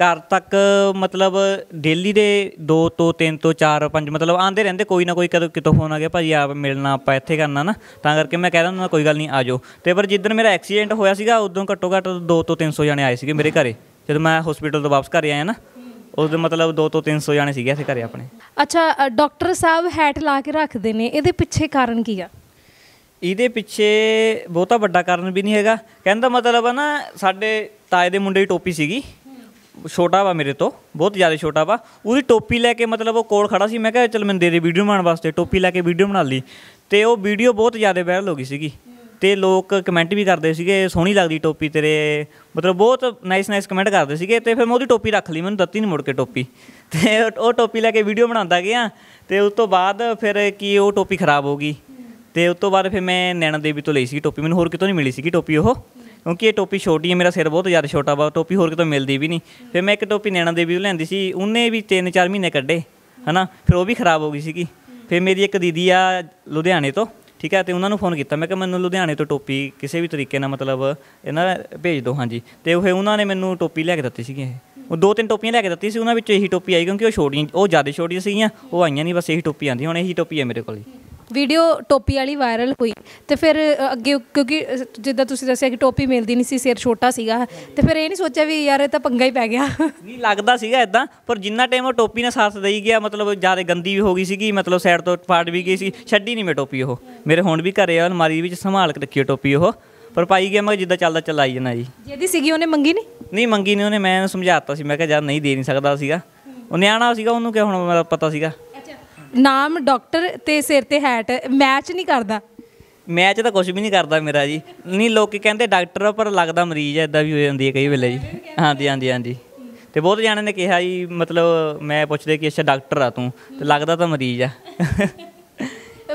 ਘਰ ਤੱਕ ਮਤਲਬ ਡੇਲੀ ਦੇ 2 ਤੋਂ 3 ਤੋਂ 4 5 ਮਤਲਬ ਆਂਦੇ ਰਹਿੰਦੇ ਕੋਈ ਨਾ ਕੋਈ ਕਦੋਂ ਕਿਤੋਂ ਫੋਨ ਆ ਗਿਆ ਭਾਜੀ ਆਪ ਮਿਲਣਾ ਆਪਾਂ ਇੱਥੇ ਕਰਨਾ ਨਾ ਤਾਂ ਕਰਕੇ ਮੈਂ ਕਹਿਦਾ ਉਹਨਾਂ ਕੋਈ ਗੱਲ ਨਹੀਂ ਆ ਜਾਓ ਤੇ ਪਰ ਜਿੱਦਣ ਮੇਰਾ ਐਕਸੀਡੈਂਟ ਹੋਇਆ ਸੀਗਾ ਉਦੋਂ ਘੱਟੋ ਘੱਟ 2 ਤੋਂ 300 ਜਾਣੇ ਆਏ ਸੀਗੇ ਮੇਰੇ ਘਰੇ ਜਦੋਂ ਮੈਂ ਹਸਪੀਟਲ ਤੋਂ ਵਾਪਸ ਘਰ ਆਇਆ ਨਾ ਉਸ ਦੇ ਮਤਲਬ 2 ਤੋਂ 300 ਜਾਣੇ ਸੀਗੇ ਇੱਥੇ ਘਰੇ ਆਪਣੇ ਅੱਛਾ ਡਾਕਟਰ ਸਾਹਿਬ ਹੈਟ ਲਾ ਕੇ ਰੱਖਦੇ ਨੇ ਇਹਦੇ ਪਿੱਛੇ ਕਾਰਨ ਕੀ ਆ ਇਹਦੇ ਪਿੱਛੇ ਬਹੁਤਾ ਵੱਡਾ ਕਾਰਨ ਵੀ ਨਹੀਂ ਹੈਗਾ ਕਹਿੰਦਾ ਮਤਲਬ ਹੈ ਨਾ ਸਾਡੇ ਤਾਏ ਦੇ ਮੁੰਡੇ ਦੀ ਟੋਪੀ ਸੀਗੀ ਛੋਟਾ ਵਾ ਮੇਰੇ ਤੋਂ ਬਹੁਤ ਜ਼ਿਆਦਾ ਛੋਟਾ ਵਾ ਉਹਦੀ ਟੋਪੀ ਲੈ ਕੇ ਮਤਲਬ ਉਹ ਕੋਲ ਖੜਾ ਸੀ ਮੈਂ ਕਿਹਾ ਚਲ ਮੈਂ ਦੇ ਦੇ ਵੀਡੀਓ ਬਣਾਉਣ ਵਾਸਤੇ ਟੋਪੀ ਲੈ ਕੇ ਵੀਡੀਓ ਬਣਾ ਲਈ ਤੇ ਉਹ ਵੀਡੀਓ ਬਹੁਤ ਜ਼ਿਆਦਾ ਵਾਇਰਲ ਹੋ ਗਈ ਸੀਗੀ ਤੇ ਲੋਕ ਕਮੈਂਟ ਵੀ ਕਰਦੇ ਸੀਗੇ ਸੋਹਣੀ ਲੱਗਦੀ ਟੋਪੀ ਤੇਰੇ ਮਤਲਬ ਬਹੁਤ ਨਾਈਸ ਨਾਈਸ ਕਮੈਂਟ ਕਰਦੇ ਸੀਗੇ ਤੇ ਫਿਰ ਮੈਂ ਉਹਦੀ ਟੋਪੀ ਰੱਖ ਲਈ ਮੈਨੂੰ ਦਿੱਤੀ ਨਹੀਂ ਮੁੜ ਕੇ ਟੋਪੀ ਤੇ ਉਹ ਟੋਪੀ ਲੈ ਕੇ ਵੀਡੀਓ ਬਣਾਉਂਦਾ ਗਿਆ ਤੇ ਉਸ ਤੋਂ ਬਾਅਦ ਫਿਰ ਕੀ ਉਹ ਟੋਪੀ ਖਰਾਬ ਹੋ ਗਈ ਤੇ ਉਸ ਤੋਂ ਬਾਅਦ ਫਿਰ ਮੈਂ ਨੈਣਾ ਦੇਵੀ ਤੋਂ ਲਈ ਸੀ ਟੋਪੀ ਮੈਨੂੰ ਹੋਰ ਕਿਤੋਂ ਨਹੀਂ ਮਿਲੀ ਸੀਗੀ ਟੋਪੀ ਉਹ ਕਿਉਂਕਿ ਇਹ ਟੋਪੀ ਛੋਟੀ ਹੈ ਮੇਰਾ ਸਿਰ ਬਹੁਤ ਜ਼ਿਆਦਾ ਛੋਟਾ ਵਾ ਟੋਪੀ ਹੋਰ ਕਿਤੋਂ ਮਿਲਦੀ ਵੀ ਨਹੀਂ ਫਿਰ ਮੈਂ ਇੱਕ ਟੋਪੀ ਨੈਣਾ ਦੇਵੀ ਤੋਂ ਲੈਂਦੀ ਸੀ ਉਹਨੇ ਵੀ 3-4 ਮਹੀਨੇ ਕੱਢੇ ਹਨਾ ਫਿਰ ਉਹ ਵੀ ਖਰਾਬ ਹੋ ਗਈ ਸੀਗੀ ਫਿਰ ਮੇਰੀ ਇੱਕ ਦੀਦੀ ਆ ਲੁਧਿਆਣੇ ਤੋਂ ਠੀਕ ਹੈ ਤੇ ਉਹਨਾਂ ਨੂੰ ਫੋਨ ਕੀਤਾ ਮੈਂ ਕਿ ਮੈਨੂੰ ਲੁਧਿਆਣੇ ਤੋਂ ਟੋਪੀ ਕਿਸੇ ਵੀ ਤਰੀਕੇ ਨਾਲ ਮਤਲਬ ਇਹਨਾਂ ਭੇਜ ਦਿਓ ਹਾਂਜੀ ਤੇ ਉਹ ਉਹਨਾਂ ਨੇ ਮੈਨੂੰ ਟੋਪੀ ਲੈ ਕੇ ਦਿੱਤੀ ਸੀਗੀ ਇਹ ਉਹ ਦੋ ਤਿੰਨ ਟੋਪੀਆਂ ਲੈ ਕੇ ਦਿੱਤੀ ਸੀ ਉਹਨਾਂ ਵਿੱਚੋਂ ਇਹੀ ਟੋਪੀ ਆਈ ਕਿਉਂਕਿ ਉਹ ਛੋਟੀਆਂ ਉਹ ਜ਼ਿਆਦਾ ਛੋਟੀਆਂ ਸੀਗੀਆਂ ਉਹ ਆਈਆਂ ਨਹੀਂ ਬਸ ਇਹੀ ਟੋਪੀ ਆਂਦੀ ਹੁਣ ਇਹੀ ਟੋਪੀ ਹੈ ਮੇਰੇ ਕੋਲ ਵੀਡੀਓ ਟੋਪੀ ਵਾਲੀ ਵਾਇਰਲ ਹੋਈ ਤੇ ਫਿਰ ਅੱਗੇ ਕਿਉਂਕਿ ਜਿੱਦਾਂ ਤੁਸੀਂ ਦੱਸਿਆ ਕਿ ਟੋਪੀ ਮਿਲਦੀ ਨਹੀਂ ਸੀ ਸਿਰ ਛੋਟਾ ਸੀਗਾ ਤੇ ਫਿਰ ਇਹ ਨਹੀਂ ਸੋਚਿਆ ਵੀ ਯਾਰ ਇਹ ਤਾਂ ਪੰਗਾ ਹੀ ਪੈ ਗਿਆ ਨਹੀਂ ਲੱਗਦਾ ਸੀਗਾ ਇਦਾਂ ਪਰ ਜਿੰਨਾ ਟਾਈਮ ਉਹ ਟੋਪੀ ਨੇ ਸਾਥ ਦੇਈ ਗਿਆ ਮਤਲਬ ਜਿਆਦਾ ਗੰਦੀ ਵੀ ਹੋ ਗਈ ਸੀਗੀ ਮਤਲਬ ਸਾਈਡ ਤੋਂ ਫਾੜ ਵੀ ਗਈ ਸੀ ਛੱਡੀ ਨਹੀਂ ਮੈਂ ਟੋਪੀ ਉਹ ਮੇਰੇ ਹੁਣ ਵੀ ਘਰੇ ਆ ਅਲਮਾਰੀ ਵਿੱਚ ਸੰਭਾਲ ਕੇ ਰੱਖੀ ਟੋਪੀ ਉਹ ਪਰ ਪਾਈ ਗਿਆ ਮੈਂ ਜਿੱਦਾਂ ਚੱਲਦਾ ਚਲਾਈ ਜਾਣਾ ਜੀ ਜਿਹਦੀ ਸੀਗੀ ਉਹਨੇ ਮੰਗੀ ਨਹੀਂ ਨਹੀਂ ਮੰਗੀ ਨਹੀਂ ਉਹਨੇ ਮੈਂ ਸਮਝਾਤਾ ਸੀ ਮੈਂ ਕਿਹਾ ਜਦ ਨਹੀਂ ਦੇ ਨਹੀਂ ਸਕਦਾ ਸੀਗਾ ਉਹ ਨਿਆਣਾ ਸੀਗਾ ਉਹਨੂੰ ਕਿ ਹੁਣ ਮੇਰਾ ਪਤਾ ਸੀਗਾ ਨਾਮ ਡਾਕਟਰ ਤੇ ਸਿਰ ਤੇ ਹੈਟ ਮੈਚ ਨਹੀਂ ਕਰਦਾ ਮੈਚ ਤਾਂ ਕੁਝ ਵੀ ਨਹੀਂ ਕਰਦਾ ਮੇਰਾ ਜੀ ਨਹੀਂ ਲੋਕੀ ਕਹਿੰਦੇ ਡਾਕਟਰ ਆ ਪਰ ਲੱਗਦਾ ਮਰੀਜ਼ ਐ ਇਦਾਂ ਵੀ ਹੋ ਜਾਂਦੀ ਹੈ ਕਈ ਵੇਲੇ ਜੀ ਹਾਂਜੀ ਹਾਂਜੀ ਹਾਂਜੀ ਤੇ ਬਹੁਤ ਜਾਣੇ ਨੇ ਕਿਹਾ ਜੀ ਮਤਲਬ ਮੈਂ ਪੁੱਛਦੇ ਕਿ ਅੱਛਾ ਡਾਕਟਰ ਆ ਤੂੰ ਤੇ ਲੱਗਦਾ ਤਾਂ ਮਰੀਜ਼ ਆ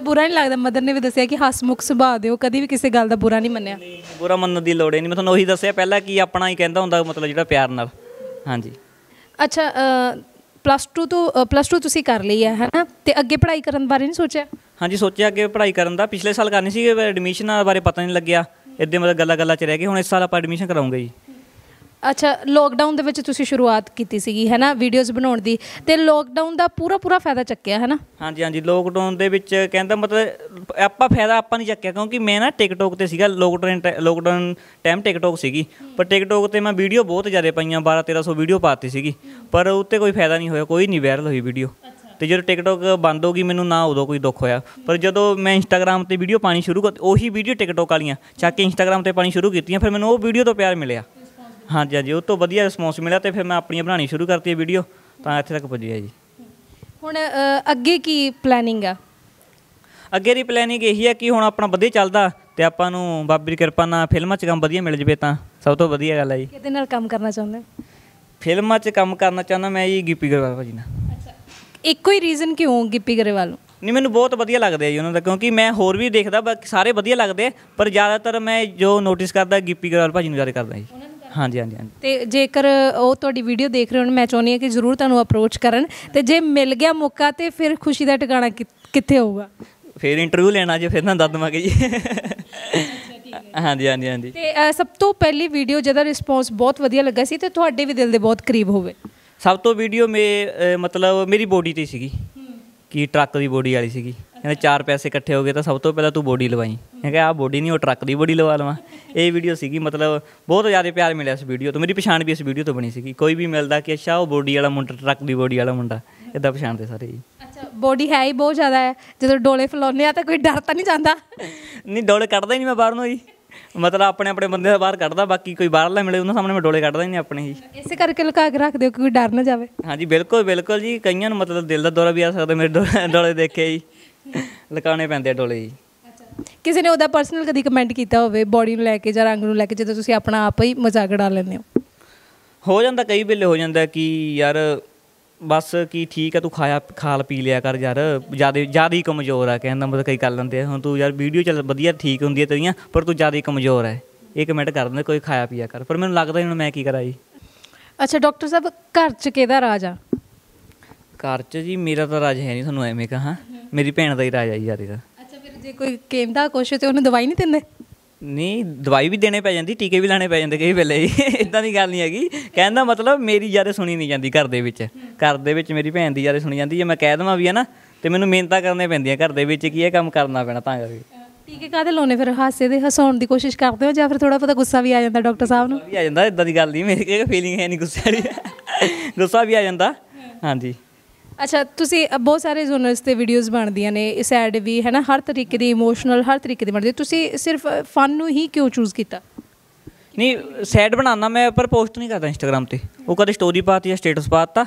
ਬੁਰਾ ਨਹੀਂ ਲੱਗਦਾ ਮਦਰ ਨੇ ਵੀ ਦੱਸਿਆ ਕਿ ਹਸਮੁਖ ਸੁਭਾਅ ਦਿਓ ਕਦੀ ਵੀ ਕਿਸੇ ਗੱਲ ਦਾ ਬੁਰਾ ਨਹੀਂ ਮੰਨਿਆ ਬੁਰਾ ਮੰਨਣ ਦੀ ਲੋੜ ਨਹੀਂ ਮੈਂ ਤੁਹਾਨੂੰ ਉਹੀ ਦੱਸਿਆ ਪਹਿਲਾਂ ਕਿ ਆਪਣਾ ਹੀ ਕਹਿੰਦਾ ਹੁੰਦਾ ਮਤਲਬ ਜਿਹੜਾ ਪਿਆਰ ਨਾਲ ਹਾਂਜੀ ਅੱਛਾ ਪਲੱਸ 2 ਤੋਂ ਪਲੱਸ 2 ਤੁਸੀਂ ਕਰ ਲਈ ਹੈ ਹੈਨਾ ਤੇ ਅੱਗੇ ਪੜ੍ਹਾਈ ਕਰਨ ਬਾਰੇ ਨਹੀਂ ਸੋਚਿਆ ਹਾਂਜੀ ਸੋਚਿਆ ਅੱਗੇ ਪੜ੍ਹਾਈ ਕਰਨ ਦਾ ਪਿਛਲੇ ਸਾਲ ਕਰਨੀ ਸੀ ਐਡਮਿਸ਼ਨ ਬਾਰੇ ਪਤਾ ਨਹੀਂ ਲੱਗਿਆ ਇਦਾਂ ਮਤਲਬ ਗੱਲਾਂ ਗੱਲਾਂ ਚ ਰਹਿ ਗਏ ਹੁਣ ਇਸ ਸਾਲ ਆਪਾਂ ਐਡਮਿਸ਼ਨ ਕਰਾਉਂਗੇ ਜੀ ਅੱਛਾ ਲੋਕਡਾਊਨ ਦੇ ਵਿੱਚ ਤੁਸੀਂ ਸ਼ੁਰੂਆਤ ਕੀਤੀ ਸੀਗੀ ਹੈਨਾ ਵੀਡੀਓਜ਼ ਬਣਾਉਣ ਦੀ ਤੇ ਲੋਕਡਾਊਨ ਦਾ ਪੂਰਾ ਪੂਰਾ ਫਾਇਦਾ ਚੱਕਿਆ ਹੈਨਾ ਹਾਂਜੀ ਹਾਂਜੀ ਲੋਕਡਾਊਨ ਦੇ ਵਿੱਚ ਕਹਿੰਦਾ ਮਤਲਬ ਆਪਾਂ ਫਾਇਦਾ ਆਪਾਂ ਨਹੀਂ ਚੱਕਿਆ ਕਿਉਂਕਿ ਮੈਂ ਨਾ ਟਿਕਟੋਕ ਤੇ ਸੀਗਾ ਲੋਕਡਾਊਨ ਲੋਕਡਾਊਨ ਟਾਈਮ ਟਿਕਟੋਕ ਸੀਗੀ ਪਰ ਟਿਕਟੋਕ ਤੇ ਮੈਂ ਵੀਡੀਓ ਬਹੁਤ ਜ਼ਿਆਦਾ ਪਾਈਆਂ 12 1300 ਵੀਡੀਓ ਪਾਤੀ ਸੀਗੀ ਪਰ ਉੱਤੇ ਕੋਈ ਫਾਇਦਾ ਨਹੀਂ ਹੋਇਆ ਕੋਈ ਨਹੀਂ ਵਾਇਰਲ ਹੋਈ ਵੀਡੀਓ ਤੇ ਜਦੋਂ ਟਿਕਟੋਕ ਬੰਦ ਹੋ ਗਈ ਮੈਨੂੰ ਨਾ ਉਦੋਂ ਕੋਈ ਦੁੱਖ ਹੋਇਆ ਪਰ ਜਦੋਂ ਮੈਂ ਇੰਸਟਾਗ੍ਰam ਤੇ ਵੀਡੀਓ ਪਾਣੀ ਸ਼ੁਰੂ ਕਰ ਉਹੀ ਵੀਡੀਓ ਟਿਕਟੋਕ ਵਾਲੀਆਂ ਚੱਕ ਕੇ ਇੰਸਟਾਗ੍ਰam ਤੇ ਪਾਣੀ ਸ਼ੁਰੂ ਕੀਤੀਆਂ ਫਿਰ ਮੈਨੂੰ ਉਹ ਵੀਡੀਓ ਤੋਂ ਪਿਆਰ ਮਿਲਿਆ ਹਾਂਜੀ ਹਾਂਜੀ ਉਹ ਤੋਂ ਵਧੀਆ ਰਿਸਪੌਂਸ ਮਿਲਿਆ ਤੇ ਫਿਰ ਮੈਂ ਆਪਣੀਆਂ ਬਣਾਉਣੀ ਸ਼ੁਰੂ ਕਰਤੀ ਵੀਡੀਓ ਤਾਂ ਇੱਥੇ ਤੱਕ ਪਹੁੰਚ ਗਿਆ ਜੀ ਹੁਣ ਅੱਗੇ ਕੀ ਪਲੈਨਿੰਗ ਆ ਅੱਗੇ ਦੀ ਪਲੈਨਿੰਗ ਇਹੀ ਹੈ ਕਿ ਹੁਣ ਆਪਣਾ ਵਧੀਆ ਚੱਲਦਾ ਤੇ ਆਪਾਂ ਨੂੰ ਬਾਬੇ ਦੀ ਕਿਰਪਾ ਨਾਲ ਫਿਲਮਾਂ 'ਚ ਕੰਮ ਵਧੀਆ ਮਿਲ ਜਵੇ ਤਾਂ ਸਭ ਤੋਂ ਵਧੀਆ ਗੱਲ ਹੈ ਜੀ ਕਿਹਦੇ ਨਾਲ ਕੰਮ ਕਰਨਾ ਚਾਹੁੰਦੇ ਫਿਲਮਾਂ 'ਚ ਕੰਮ ਕਰਨਾ ਚਾਹੁੰਦਾ ਮੈਂ ਜੀ ਗਿੱਪੀ ਗਰੇਵਾਲ ਭਾਜੀ ਨਾਲ ਅੱਛਾ ਇੱਕੋ ਹੀ ਰੀਜ਼ਨ ਕਿਉਂ ਗਿੱਪੀ ਗਰੇਵਾਲ ਨੂੰ ਨਹੀਂ ਮੈਨੂੰ ਬਹੁਤ ਵਧੀਆ ਲੱਗਦੇ ਆ ਜੀ ਉਹਨਾਂ ਦਾ ਕਿਉਂਕਿ ਮੈਂ ਹੋਰ ਵੀ ਦੇਖਦਾ ਬਾਕੀ ਸਾਰੇ ਵਧੀਆ ਲੱਗਦੇ ਪਰ ਜ਼ਿਆਦਾਤਰ ਮੈਂ ਜੋ ਨੋਟਿਸ ਕਰਦਾ ਗਿੱਪੀ ਗਰੇਵਾਲ ਭਾਜੀ ਨੂੰ ਜ਼ਿਆਦਾ ਕਰਦਾ ਜੀ ਹਾਂਜੀ ਹਾਂਜੀ ਹਾਂਜੀ ਤੇ ਜੇਕਰ ਉਹ ਤੁਹਾਡੀ ਵੀਡੀਓ ਦੇਖ ਰਹੇ ਹੋਣ ਮੈਂ ਚਾਹੁੰਦੀ ਹਾਂ ਕਿ ਜ਼ਰੂਰ ਤੁਹਾਨੂੰ ਅਪਰੋਚ ਕਰਨ ਤੇ ਜੇ ਮਿਲ ਗਿਆ ਮੌਕਾ ਤੇ ਫਿਰ ਖੁਸ਼ੀ ਦਾ ਟਿਕਾਣਾ ਕਿੱਥੇ ਹੋਊਗਾ ਫਿਰ ਇੰਟਰਵਿਊ ਲੈਣਾ ਜੇ ਫਿਰ ਨਾ ਦੱਸ ਦਵਾਂਗੇ ਜੀ ਹਾਂਜੀ ਹਾਂਜੀ ਹਾਂਜੀ ਤੇ ਸਭ ਤੋਂ ਪਹਿਲੀ ਵੀਡੀਓ ਜਦੋਂ ਰਿਸਪੌਂਸ ਬਹੁਤ ਵਧੀਆ ਲੱਗਾ ਸੀ ਤੇ ਤੁਹਾਡੇ ਵੀ ਦਿਲ ਦੇ ਬਹੁਤ ਕਰੀਬ ਹੋਵੇ ਸਭ ਤੋਂ ਵੀਡੀਓ ਮੇ ਮਤਲਬ ਮੇਰੀ ਬੋਡੀ ਤੇ ਸੀਗੀ ਕੀ ਟਰੱਕ ਦੀ ਬੋਡੀ ਵਾਲੀ ਸੀਗੀ ਕਹਿੰਦਾ ਚਾਰ ਪੈਸੇ ਇਕੱਠੇ ਹੋ ਗਏ ਤਾਂ ਸਭ ਤੋਂ ਪਹਿਲਾਂ ਤੂੰ ਬੋਡੀ ਲਵਾਈ ਮੈਂ ਕਿਹਾ ਆ ਬੋਡੀ ਨਹੀਂ ਉਹ ਟਰੱਕ ਦੀ ਬੋਡੀ ਲਵਾ ਲਵਾਂ ਇਹ ਵੀਡੀਓ ਸੀਗੀ ਮਤਲਬ ਬਹੁਤ ਜ਼ਿਆਦਾ ਪਿਆਰ ਮਿਲਿਆ ਇਸ ਵੀਡੀਓ ਤੋਂ ਮੇਰੀ ਪਛਾਣ ਵੀ ਇਸ ਵੀਡੀਓ ਤੋਂ ਬਣੀ ਸੀਗੀ ਕੋਈ ਵੀ ਮਿਲਦਾ ਕਿ ਅੱਛਾ ਉਹ ਬੋਡੀ ਵਾਲਾ ਮੁੰਡਾ ਟਰੱਕ ਦੀ ਬੋਡੀ ਵਾਲਾ ਮੁੰਡਾ ਇਦਾਂ ਪਛਾਣਦੇ ਸਾਰੇ ਜੀ ਅੱਛਾ ਬੋਡੀ ਹੈ ਹੀ ਬਹੁਤ ਜ਼ਿਆਦਾ ਹੈ ਜਦੋਂ ਡੋਲੇ ਫਲਾਉਨੇ ਆ ਤਾਂ ਕੋਈ ਡਰ ਤਾਂ ਨਹੀਂ ਜਾਂਦਾ ਨਹੀਂ ਡੋਲੇ ਕੱਢਦਾ ਹੀ ਨਹੀਂ ਮੈਂ ਬਾਹਰ ਨੂੰ ਜੀ ਮਤਲਬ ਆਪਣੇ ਆਪਣੇ ਬੰਦੇ ਦਾ ਬਾਹਰ ਕੱਢਦਾ ਬਾਕੀ ਕੋਈ ਬਾਹਰਲਾ ਮਿਲੇ ਉਹਨਾਂ ਸਾਹਮਣੇ ਮੈਂ ਡੋਲੇ ਕੱਢਦਾ ਹੀ ਨਹੀਂ ਆਪਣੇ ਹੀ ਇਸੇ ਕਰਕੇ ਲੁਕਾ ਕੇ ਰੱਖਦੇ ਹੋ ਕੋਈ ਡਰ ਨਾ ਜਾਵੇ ਹਾਂਜੀ ਬਿਲਕੁਲ ਬਿਲਕੁਲ ਜੀ ਕਈਆਂ ਨੂੰ ਮਤਲਬ ਦਿਲ ਦਾ ਦੌਰਾ ਵੀ ਆ ਸਕਦਾ ਮੇਰੇ ਡੋਲੇ ਕੇ ਜੀ ਲਕਾਣੇ ਪੈਂਦੇ ਆ ਡੋਲੇ ਜੀ ਕਿਸੇ ਨੇ ਉਹਦਾ ਪਰਸਨਲ ਕਦੀ ਕਮੈਂਟ ਕੀਤਾ ਹੋਵੇ ਬਾਡੀ ਨੂੰ ਲੈ ਕੇ ਜਾਂ ਰੰਗ ਨੂੰ ਲੈ ਕੇ ਜਦੋਂ ਤੁਸੀਂ ਆਪਣਾ ਆਪ ਹੀ ਮਜ਼ਾਕ ਉਡਾ ਲੈਂਦੇ ਹੋ ਹੋ ਜਾਂਦਾ ਕਈ ਵੇਲੇ ਹੋ ਜਾਂਦਾ ਕਿ ਯਾਰ ਬਸ ਕੀ ਠੀਕ ਆ ਤੂੰ ਖਾਇਆ ਖਾਲ ਪੀ ਲਿਆ ਕਰ ਯਾਰ ਜਿਆਦਾ ਜਿਆਦਾ ਹੀ ਕਮਜ਼ੋਰ ਆ ਕਹਿੰਦਾ ਮਤਲਬ ਕਈ ਕਰ ਲੈਂਦੇ ਆ ਹੁਣ ਤੂੰ ਯਾਰ ਵੀਡੀਓ ਚੱਲ ਵਧੀਆ ਠੀਕ ਹੁੰਦੀ ਹੈ ਤੇਰੀਆਂ ਪਰ ਤੂੰ ਜਿਆਦਾ ਹੀ ਕਮਜ਼ੋਰ ਹੈ ਇਹ ਕਮੈਂਟ ਕਰ ਦਿੰਦੇ ਕੋਈ ਖਾਇਆ ਪੀਆ ਕਰ ਪਰ ਮੈਨੂੰ ਲੱਗਦਾ ਹੁਣ ਮੈਂ ਕੀ ਕਰਾਂ ਜੀ ਅੱਛਾ ਡਾਕਟਰ ਸਾਹਿਬ ਘਰ ਚ ਕਿਹਦਾ ਰਾਜ ਆ ਘਰ 'ਚ ਜੀ ਮੇਰਾ ਤਾਂ ਰਾਜ ਹੈ ਨਹੀਂ ਤੁਹਾਨੂੰ ਐਵੇਂ ਕਹਾਂ ਮੇਰੀ ਭੈਣ ਦਾ ਹੀ ਰਾਜ ਆ ਜੀ ਯਾਰੇ ਦਾ ਅੱਛਾ ਫਿਰ ਜੇ ਕੋਈ ਕੇਂਦਾ ਕੁਛ ਤੇ ਉਹਨੂੰ ਦਵਾਈ ਨਹੀਂ ਦਿੰਦੇ ਨਹੀਂ ਦਵਾਈ ਵੀ ਦੇਣੇ ਪੈ ਜਾਂਦੀ ਟੀਕੇ ਵੀ ਲਾਣੇ ਪੈ ਜਾਂਦੇ ਕਈ ਵੇਲੇ ਇਦਾਂ ਦੀ ਗੱਲ ਨਹੀਂ ਹੈਗੀ ਕਹਿਣ ਦਾ ਮਤਲਬ ਮੇਰੀ ਜਿਆਦਾ ਸੁਣੀ ਨਹੀਂ ਜਾਂਦੀ ਘਰ ਦੇ ਵਿੱਚ ਘਰ ਦੇ ਵਿੱਚ ਮੇਰੀ ਭੈਣ ਦੀ ਜਿਆਦਾ ਸੁਣੀ ਜਾਂਦੀ ਜੇ ਮੈਂ ਕਹਿ ਦਵਾਂ ਵੀ ਹੈ ਨਾ ਤੇ ਮੈਨੂੰ ਮਿਹਨਤਾਂ ਕਰਨੇ ਪੈਂਦੀਆਂ ਘਰ ਦੇ ਵਿੱਚ ਕੀ ਇਹ ਕੰਮ ਕਰਨਾ ਪੈਣਾ ਤਾਂ ਕਰਕੇ ਟੀਕੇ ਕਾਦੇ ਲਾਉਨੇ ਫਿਰ ਹਾਸੇ ਦੇ ਹਸਾਉਣ ਦੀ ਕੋਸ਼ਿਸ਼ ਕਰਦੇ ਹੋ ਜਾਂ ਫਿਰ ਥੋੜਾ ਪਤਾ ਗੁੱਸਾ ਵੀ ਆ ਜਾਂਦਾ ਡਾਕਟਰ ਸਾਹਿਬ ਨੂੰ ਵੀ ਆ ਜਾਂਦਾ ਇਦਾਂ ਦੀ ਗੱਲ ਨਹੀਂ ਮੇਰੇ ਕੋਲ ਫੀਲਿੰਗ ਹੈ ਨਹੀਂ ਗੁੱਸੇ ਵਾਲੀ ਗੁੱਸਾ ਵੀ ਆ ਜਾਂਦਾ ਹਾਂਜੀ ਅੱਛਾ ਤੁਸੀਂ ਬਹੁਤ ਸਾਰੇ ਜ਼ੋਨਰਸ ਤੇ ਵੀਡੀਓਜ਼ ਬਣਦੀਆਂ ਨੇ ਸੈਡ ਵੀ ਹੈ ਨਾ ਹਰ ਤਰੀਕੇ ਦੀ ਇਮੋਸ਼ਨਲ ਹਰ ਤਰੀਕੇ ਦੀ ਬਣਦੀ ਤੁਸੀਂ ਸਿਰਫ ਫਨ ਨੂੰ ਹੀ ਕਿਉਂ ਚੂਜ਼ ਕੀਤਾ ਨਹੀਂ ਸੈਡ ਬਣਾਉਣਾ ਮੈਂ ਪਰ ਪੋਸਟ ਨਹੀਂ ਕਰਦਾ ਇੰਸਟਾਗ੍ਰam ਤੇ ਉਹ ਕਦੇ ਸਟੋਰੀ ਪਾਤੀ ਜਾਂ ਸਟੇਟਸ ਪਾਤਾ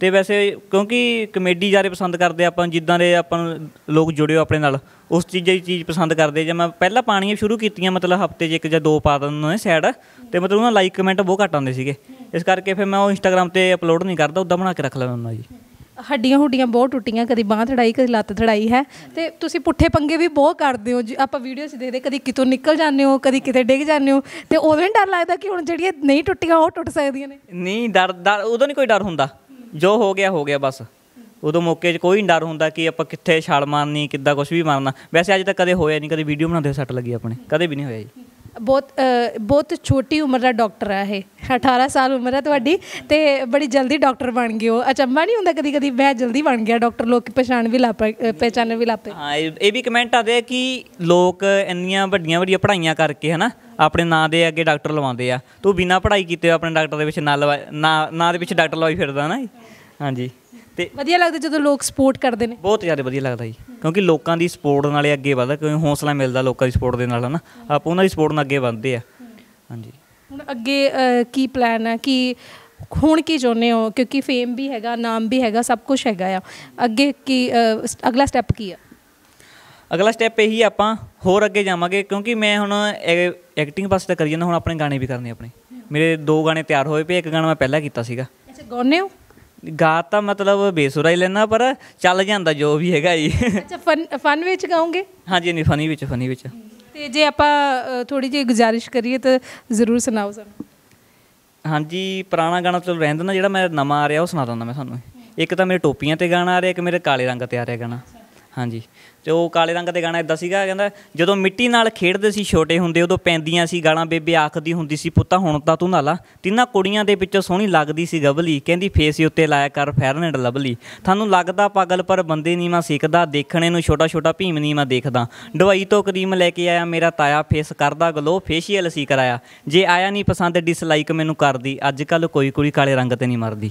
ਤੇ ਵੈਸੇ ਕਿਉਂਕਿ ਕਮੇਡੀ ਜਾਰੇ ਪਸੰਦ ਕਰਦੇ ਆਪਾਂ ਜਿੱਦਾਂ ਦੇ ਆਪਾਂ ਲੋਕ ਜੁੜਿਓ ਆਪਣੇ ਨਾਲ ਉਸ ਚੀਜ਼ਾਂ ਦੀ ਚੀਜ਼ ਪਸੰਦ ਕਰਦੇ ਜੇ ਮੈਂ ਪਹਿਲਾਂ ਪਾਣੀਆਂ ਸ਼ੁਰੂ ਕੀਤੀਆਂ ਮਤਲਬ ਹਫਤੇ 'ਚ ਇੱਕ ਜਾਂ ਦੋ ਪਾ ਦਿੰਦਾ ਨੇ ਸੈਡ ਤੇ ਮਤਲਬ ਉਹਨਾਂ ਲਾਈਕ ਕਮੈਂਟ ਬਹੁਤ ਘੱਟ ਆਉਂਦੇ ਸੀਗੇ ਇਸ ਕਰਕੇ ਫਿਰ ਮੈਂ ਉਹ ਇੰਸਟਾਗ੍ਰam ਤੇ ਅਪਲੋਡ ਨਹੀਂ ਕਰਦਾ ਉਦਾਂ ਬਣਾ ਕੇ ਰੱਖ ਲੈਂਦਾ ਜੀ ਹੱਡੀਆਂ ਹੁੱਡੀਆਂ ਬਹੁਤ ਟੁੱਟੀਆਂ ਕਦੀ ਬਾਹ ਥੜਾਈ ਕਦੀ ਲੱਤ ਥੜਾਈ ਹੈ ਤੇ ਤੁਸੀਂ ਪੁੱਠੇ ਪੰਗੇ ਵੀ ਬਹੁਤ ਕਰਦੇ ਹੋ ਆਪਾਂ ਵੀਡੀਓ 'ਚ ਦੇਖਦੇ ਕਦੀ ਕਿਤੋਂ ਨਿਕਲ ਜਾਂਦੇ ਹੋ ਕਦੀ ਕਿਤੇ ਡਿੱਗ ਜਾਂਦੇ ਹੋ ਤੇ ਉਦੋਂ ਨਹੀਂ ਡਰ ਲੱਗਦਾ ਕਿ ਹੁਣ ਜਿਹੜੀਆਂ ਨਹੀਂ ਟੁੱਟੀਆਂ ਉਹ ਟੁੱਟ ਸਕਦੀਆਂ ਨੇ ਨਹੀਂ ਡਰ ਡਰ ਉਦੋਂ ਨਹੀਂ ਕੋਈ ਡਰ ਹੁੰਦਾ ਜੋ ਹੋ ਗਿਆ ਹੋ ਗਿਆ ਬਸ ਉਦੋਂ ਮੌਕੇ 'ਚ ਕੋਈ ਡਰ ਹੁੰਦਾ ਕਿ ਆਪਾਂ ਕਿੱਥੇ ਛਾਲ ਮਾਰਨੀ ਕਿੱਦਾਂ ਕੁਝ ਵੀ ਮਾਰਨਾ ਵੈਸੇ ਅੱਜ ਤੱਕ ਕਦੇ ਹੋਇਆ ਨਹੀਂ ਕਦੇ ਵੀਡੀਓ ਬਣਾਉਂਦੇ ਸੱਟ ਲੱਗੀ ਆਪਣੇ ਕਦੇ ਵੀ ਨਹੀਂ ਹੋਇਆ ਜੀ ਬਹੁਤ ਬਹੁਤ ਛੋਟੀ ਉਮਰ ਦਾ ਡਾਕਟਰ ਆ ਇਹ 18 ਸਾਲ ਉਮਰ ਹੈ ਤੁਹਾਡੀ ਤੇ ਬੜੀ ਜਲਦੀ ਡਾਕਟਰ ਬਣ ਗਏ ਹੋ ਅਚੰਭਾ ਨਹੀਂ ਹੁੰਦਾ ਕਦੀ ਕਦੀ ਮੈਂ ਜਲਦੀ ਬਣ ਗਿਆ ਡਾਕਟਰ ਲੋਕ ਪਛਾਣ ਵੀ ਲਾ ਪਛਾਣ ਵੀ ਲਾ ਪਏ ਹਾਂ ਇਹ ਵੀ ਕਮੈਂਟ ਆਦੇ ਕਿ ਲੋਕ ਇੰਨੀਆਂ ਵੱਡੀਆਂ ਵੱਡੀਆਂ ਪੜ੍ਹਾਈਆਂ ਕਰਕੇ ਹਨਾ ਆਪਣੇ ਨਾਂ ਦੇ ਅੱਗੇ ਡਾਕਟਰ ਲਵਾਉਂਦੇ ਆ ਤੂੰ ਬਿਨਾ ਪੜ੍ਹਾਈ ਕੀਤੇ ਆਪਣੇ ਡਾਕਟਰ ਦੇ ਵਿੱਚ ਨਾ ਨਾਂ ਦੇ ਵਿੱਚ ਡਾਕਟਰ ਲਵਾਈ ਫਿਰਦਾ ਹਨਾ ਹਾਂਜੀ ਤੇ ਵਧੀਆ ਲੱਗਦਾ ਜਦੋਂ ਲੋਕ ਸਪੋਰਟ ਕਰਦੇ ਨੇ ਬਹੁਤ ਜ਼ਿਆਦਾ ਵਧੀਆ ਲੱਗਦਾ ਜੀ ਕਿਉਂਕਿ ਲੋਕਾਂ ਦੀ ਸਪੋਰਟ ਨਾਲੇ ਅੱਗੇ ਵਧਦਾ ਕਿਉਂਕਿ ਹੌਸਲਾ ਮਿਲਦਾ ਲੋਕਾਂ ਦੀ ਸਪੋਰਟ ਦੇ ਨਾਲ ਹਨਾ ਆਪ ਉਹਨਾਂ ਦੀ ਸਪੋਰਟ ਨਾਲ ਅੱਗੇ ਵਧਦੇ ਆ ਹਾਂਜੀ ਹੁਣ ਅੱਗੇ ਕੀ ਪਲਾਨ ਹੈ ਕੀ ਹੁਣ ਕੀ ਚਾਹੁੰਦੇ ਹੋ ਕਿਉਂਕਿ ਫੇਮ ਵੀ ਹੈਗਾ ਨਾਮ ਵੀ ਹੈਗਾ ਸਭ ਕੁਝ ਹੈਗਾ ਆ ਅੱਗੇ ਕੀ ਅਗਲਾ ਸਟੈਪ ਕੀ ਆ ਅਗਲਾ ਸਟੈਪ ਇਹੀ ਆਪਾਂ ਹੋਰ ਅੱਗੇ ਜਾਵਾਂਗੇ ਕਿਉਂਕਿ ਮੈਂ ਹੁਣ ਐਕਟਿੰਗ ਪਾਸੇ ਤਾਂ ਕਰੀ ਜਾਂਦਾ ਹੁਣ ਆਪਣੇ ਗਾਣੇ ਵੀ ਕਰਨੇ ਆਪਣੇ ਮੇਰੇ ਦੋ ਗਾਣੇ ਤਿਆਰ ਹੋਏ ਪਏ ਇੱਕ ਗਾਣਾ ਮੈਂ ਪਹਿਲਾਂ ਕੀਤਾ ਸੀਗਾ ਅੱਛਾ ਗਾਉਨੇ ਹੋ ਗਾ ਤਾਂ ਮਤਲਬ ਬੇਸੁਰਾ ਹੀ ਲੈਣਾ ਪਰ ਚੱਲ ਜਾਂਦਾ ਜੋ ਵੀ ਹੈਗਾ ਜੀ ਅੱਛਾ ਫਨ ਫਨ ਵਿੱਚ ਗਾਉਂਗੇ ਹਾਂਜੀ ਨਹੀਂ ਫਨੀ ਵਿੱਚ ਫਨੀ ਵਿੱਚ ਤੇ ਜੇ ਆਪਾਂ ਥੋੜੀ ਜਿਹੀ ਗੁਜ਼ਾਰਿਸ਼ ਕਰੀਏ ਤਾਂ ਜ਼ਰੂਰ ਸੁਣਾਓ ਸਾਨੂੰ ਹਾਂਜੀ ਪੁਰਾਣਾ ਗਾਣਾ ਚਲ ਰਹਿੰਦਾ ਨਾ ਜਿਹੜਾ ਮੈਂ ਨਵਾਂ ਆ ਰਿਹਾ ਉਹ ਸੁਣਾ ਦਿੰਦਾ ਮੈਂ ਤੁਹਾਨੂੰ ਇੱਕ ਤਾਂ ਮੇਰੇ ਟੋਪੀਆਂ ਤੇ ਗਾਣਾ ਆ ਰਿਹਾ ਇੱਕ ਮੇਰੇ ਕਾਲੇ ਰੰਗ ਤੇ ਆ ਰਿਹਾ ਗਾਣਾ ਹਾਂਜੀ ਤੇ ਉਹ ਕਾਲੇ ਰੰਗ ਦੇ ਗਾਣਾ ਇਦਾਂ ਸੀਗਾ ਕਹਿੰਦਾ ਜਦੋਂ ਮਿੱਟੀ ਨਾਲ ਖੇਡਦੇ ਸੀ ਛੋਟੇ ਹੁੰਦੇ ਉਦੋਂ ਪੈਂਦੀਆਂ ਸੀ ਗਾਲਾਂ ਬੇਬੇ ਆਖਦੀ ਹੁੰਦੀ ਸੀ ਪੁੱਤਾ ਹੁਣ ਤਾਂ ਤੂੰ ਨਾਲਾ ਤਿੰਨਾਂ ਕੁੜੀਆਂ ਦੇ ਵਿੱਚੋਂ ਸੋਹਣੀ ਲੱਗਦੀ ਸੀ ਗਬਲੀ ਕਹਿੰਦੀ ਫੇਸ ਉੱਤੇ ਲਾਇਆ ਕਰ ਫੈਰਨਡ ਲਵਲੀ ਤੁਹਾਨੂੰ ਲੱਗਦਾ ਪਾਗਲ ਪਰ ਬੰਦੇ ਨਹੀਂ ਮੈਂ ਸਿੱਖਦਾ ਦੇਖਣੇ ਨੂੰ ਛੋਟਾ ਛੋਟਾ ਭੀਮ ਨਹੀਂ ਮੈਂ ਦੇਖਦਾ ਦਵਾਈ ਤੋਂ ਕਰੀਮ ਲੈ ਕੇ ਆਇਆ ਮੇਰਾ ਤਾਇਆ ਫੇਸ ਕਰਦਾ ਗਲੋ ਫੇਸ਼ੀਅਲ ਸੀ ਕਰਾਇਆ ਜੇ ਆਇਆ ਨਹੀਂ ਪਸੰਦ ਡਿਸਲਾਈਕ ਮੈਨੂੰ ਕਰਦੀ ਅੱਜ ਕੱਲ ਕੋਈ ਕੁੜੀ ਕਾਲੇ ਰੰਗ ਤੇ ਨਹੀਂ ਮਰਦੀ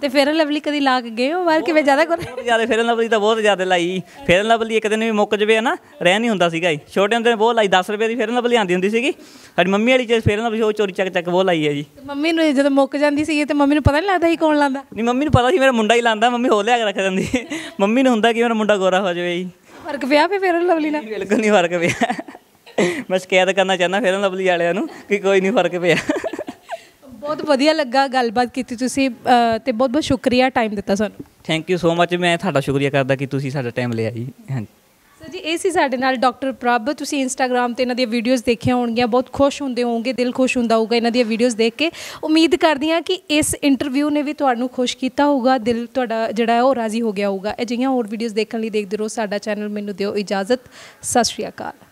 ਤੇ ਫੇਰਨ ਲਵਲੀ ਕਦੀ ਲਾ ਕੇ ਗਏ ਹੋ ਵਾਰ ਕਿਵੇਂ ਜ਼ਿਆਦਾ ਕਰ ਜ਼ਿਆਦਾ ਫੇਰਨ ਲਵਲੀ ਤਾਂ ਬਹੁਤ ਜ਼ਿਆਦਾ ਲਾਈ ਫੇਰਨ ਲਵਲੀ ਇੱਕ ਦਿਨ ਵੀ ਮੁੱਕ ਜਵੇ ਨਾ ਰਹਿ ਨਹੀਂ ਹੁੰਦਾ ਸੀਗਾ ਜੀ ਛੋਟੇ ਹੁੰਦੇ ਨੇ ਬਹੁਤ ਲਾਈ 10 ਰੁਪਏ ਦੀ ਫੇਰਨ ਲਵਲੀ ਆਂਦੀ ਹੁੰਦੀ ਸੀਗੀ ਸਾਡੀ ਮੰਮੀ ਵਾਲੀ ਚੀਜ਼ ਫੇਰਨ ਲਵਲੀ ਉਹ ਚੋਰੀ ਚੱਕ ਚੱਕ ਬਹੁਤ ਲਾਈ ਹੈ ਜੀ ਮੰਮੀ ਨੂੰ ਜਦੋਂ ਮੁੱਕ ਜਾਂਦੀ ਸੀ ਤੇ ਮੰਮੀ ਨੂੰ ਪਤਾ ਨਹੀਂ ਲੱਗਦਾ ਸੀ ਕੌਣ ਲਾਂਦਾ ਨਹੀਂ ਮੰਮੀ ਨੂੰ ਪਤਾ ਸੀ ਮੇਰਾ ਮੁੰਡਾ ਹੀ ਲਾਂਦਾ ਮੰਮੀ ਹੋ ਲਿਆ ਕੇ ਰੱਖ ਦਿੰਦੀ ਮੰਮੀ ਨੂੰ ਹੁੰਦਾ ਕਿ ਮੇਰਾ ਮੁੰਡਾ ਗੋਰਾ ਹੋ ਜਾਵੇ ਜੀ ਫਰਕ ਪਿਆ ਫੇ ਫੇਰਨ ਲਵਲੀ ਨਾਲ ਬਿਲਕੁਲ ਨਹੀਂ ਫਰਕ ਪਿਆ ਮੈਂ ਸ਼ਿਕਾਇਤ ਕਰਨਾ ਚਾਹੁੰਦਾ ਫੇਰਨ ਲਵਲੀ ਵਾਲਿਆਂ ਨੂੰ ਕਿ ਕੋਈ ਨਹੀਂ ਫਰਕ ਪਿਆ ਬਹੁਤ ਵਧੀਆ ਲੱਗਾ ਗੱਲਬਾਤ ਕੀਤੀ ਤੁਸੀਂ ਤੇ ਬਹੁਤ ਬਹੁਤ ਸ਼ੁਕਰੀਆ ਟਾਈਮ ਦਿੱਤਾ ਸਾਨੂੰ ਥੈਂਕ ਯੂ ਸੋ ਮੱਚ ਮੈਂ ਤੁਹਾਡਾ ਸ਼ੁਕਰੀਆ ਕਰਦਾ ਕਿ ਤੁਸੀਂ ਸਾਡਾ ਟਾਈਮ ਲਿਆ ਜੀ ਹਾਂਜੀ ਸਰ ਜੀ ਇਹ ਸੀ ਸਾਡੇ ਨਾਲ ਡਾਕਟਰ ਪ੍ਰਭ ਤੁਸੀਂ ਇੰਸਟਾਗ੍ਰam ਤੇ ਇਹਨਾਂ ਦੀਆਂ ਵੀਡੀਓਜ਼ ਦੇਖੀਆਂ ਹੋਣਗੀਆਂ ਬਹੁਤ ਖੁਸ਼ ਹੁੰਦੇ ਹੋਵੋਗੇ ਦਿਲ ਖੁਸ਼ ਹੁੰਦਾ ਹੋਊਗਾ ਇਹਨਾਂ ਦੀਆਂ ਵੀਡੀਓਜ਼ ਦੇਖ ਕੇ ਉਮੀਦ ਕਰਦੀ ਹਾਂ ਕਿ ਇਸ ਇੰਟਰਵਿਊ ਨੇ ਵੀ ਤੁਹਾਨੂੰ ਖੁਸ਼ ਕੀਤਾ ਹੋਊਗਾ ਦਿਲ ਤੁਹਾਡਾ ਜਿਹੜਾ ਹੈ ਉਹ ਰਾਜ਼ੀ ਹੋ ਗਿਆ ਹੋਊਗਾ ਅਜਿਹੀਆਂ ਹੋਰ ਵੀਡੀਓਜ਼ ਦੇਖਣ ਲਈ ਦੇਖਦੇ ਰਹੋ ਸਾਡਾ ਚੈਨਲ ਮੈਨੂੰ ਦਿਓ ਇਜਾਜ਼ਤ ਸਤਿ ਸ਼੍ਰੀ ਅਕਾਲ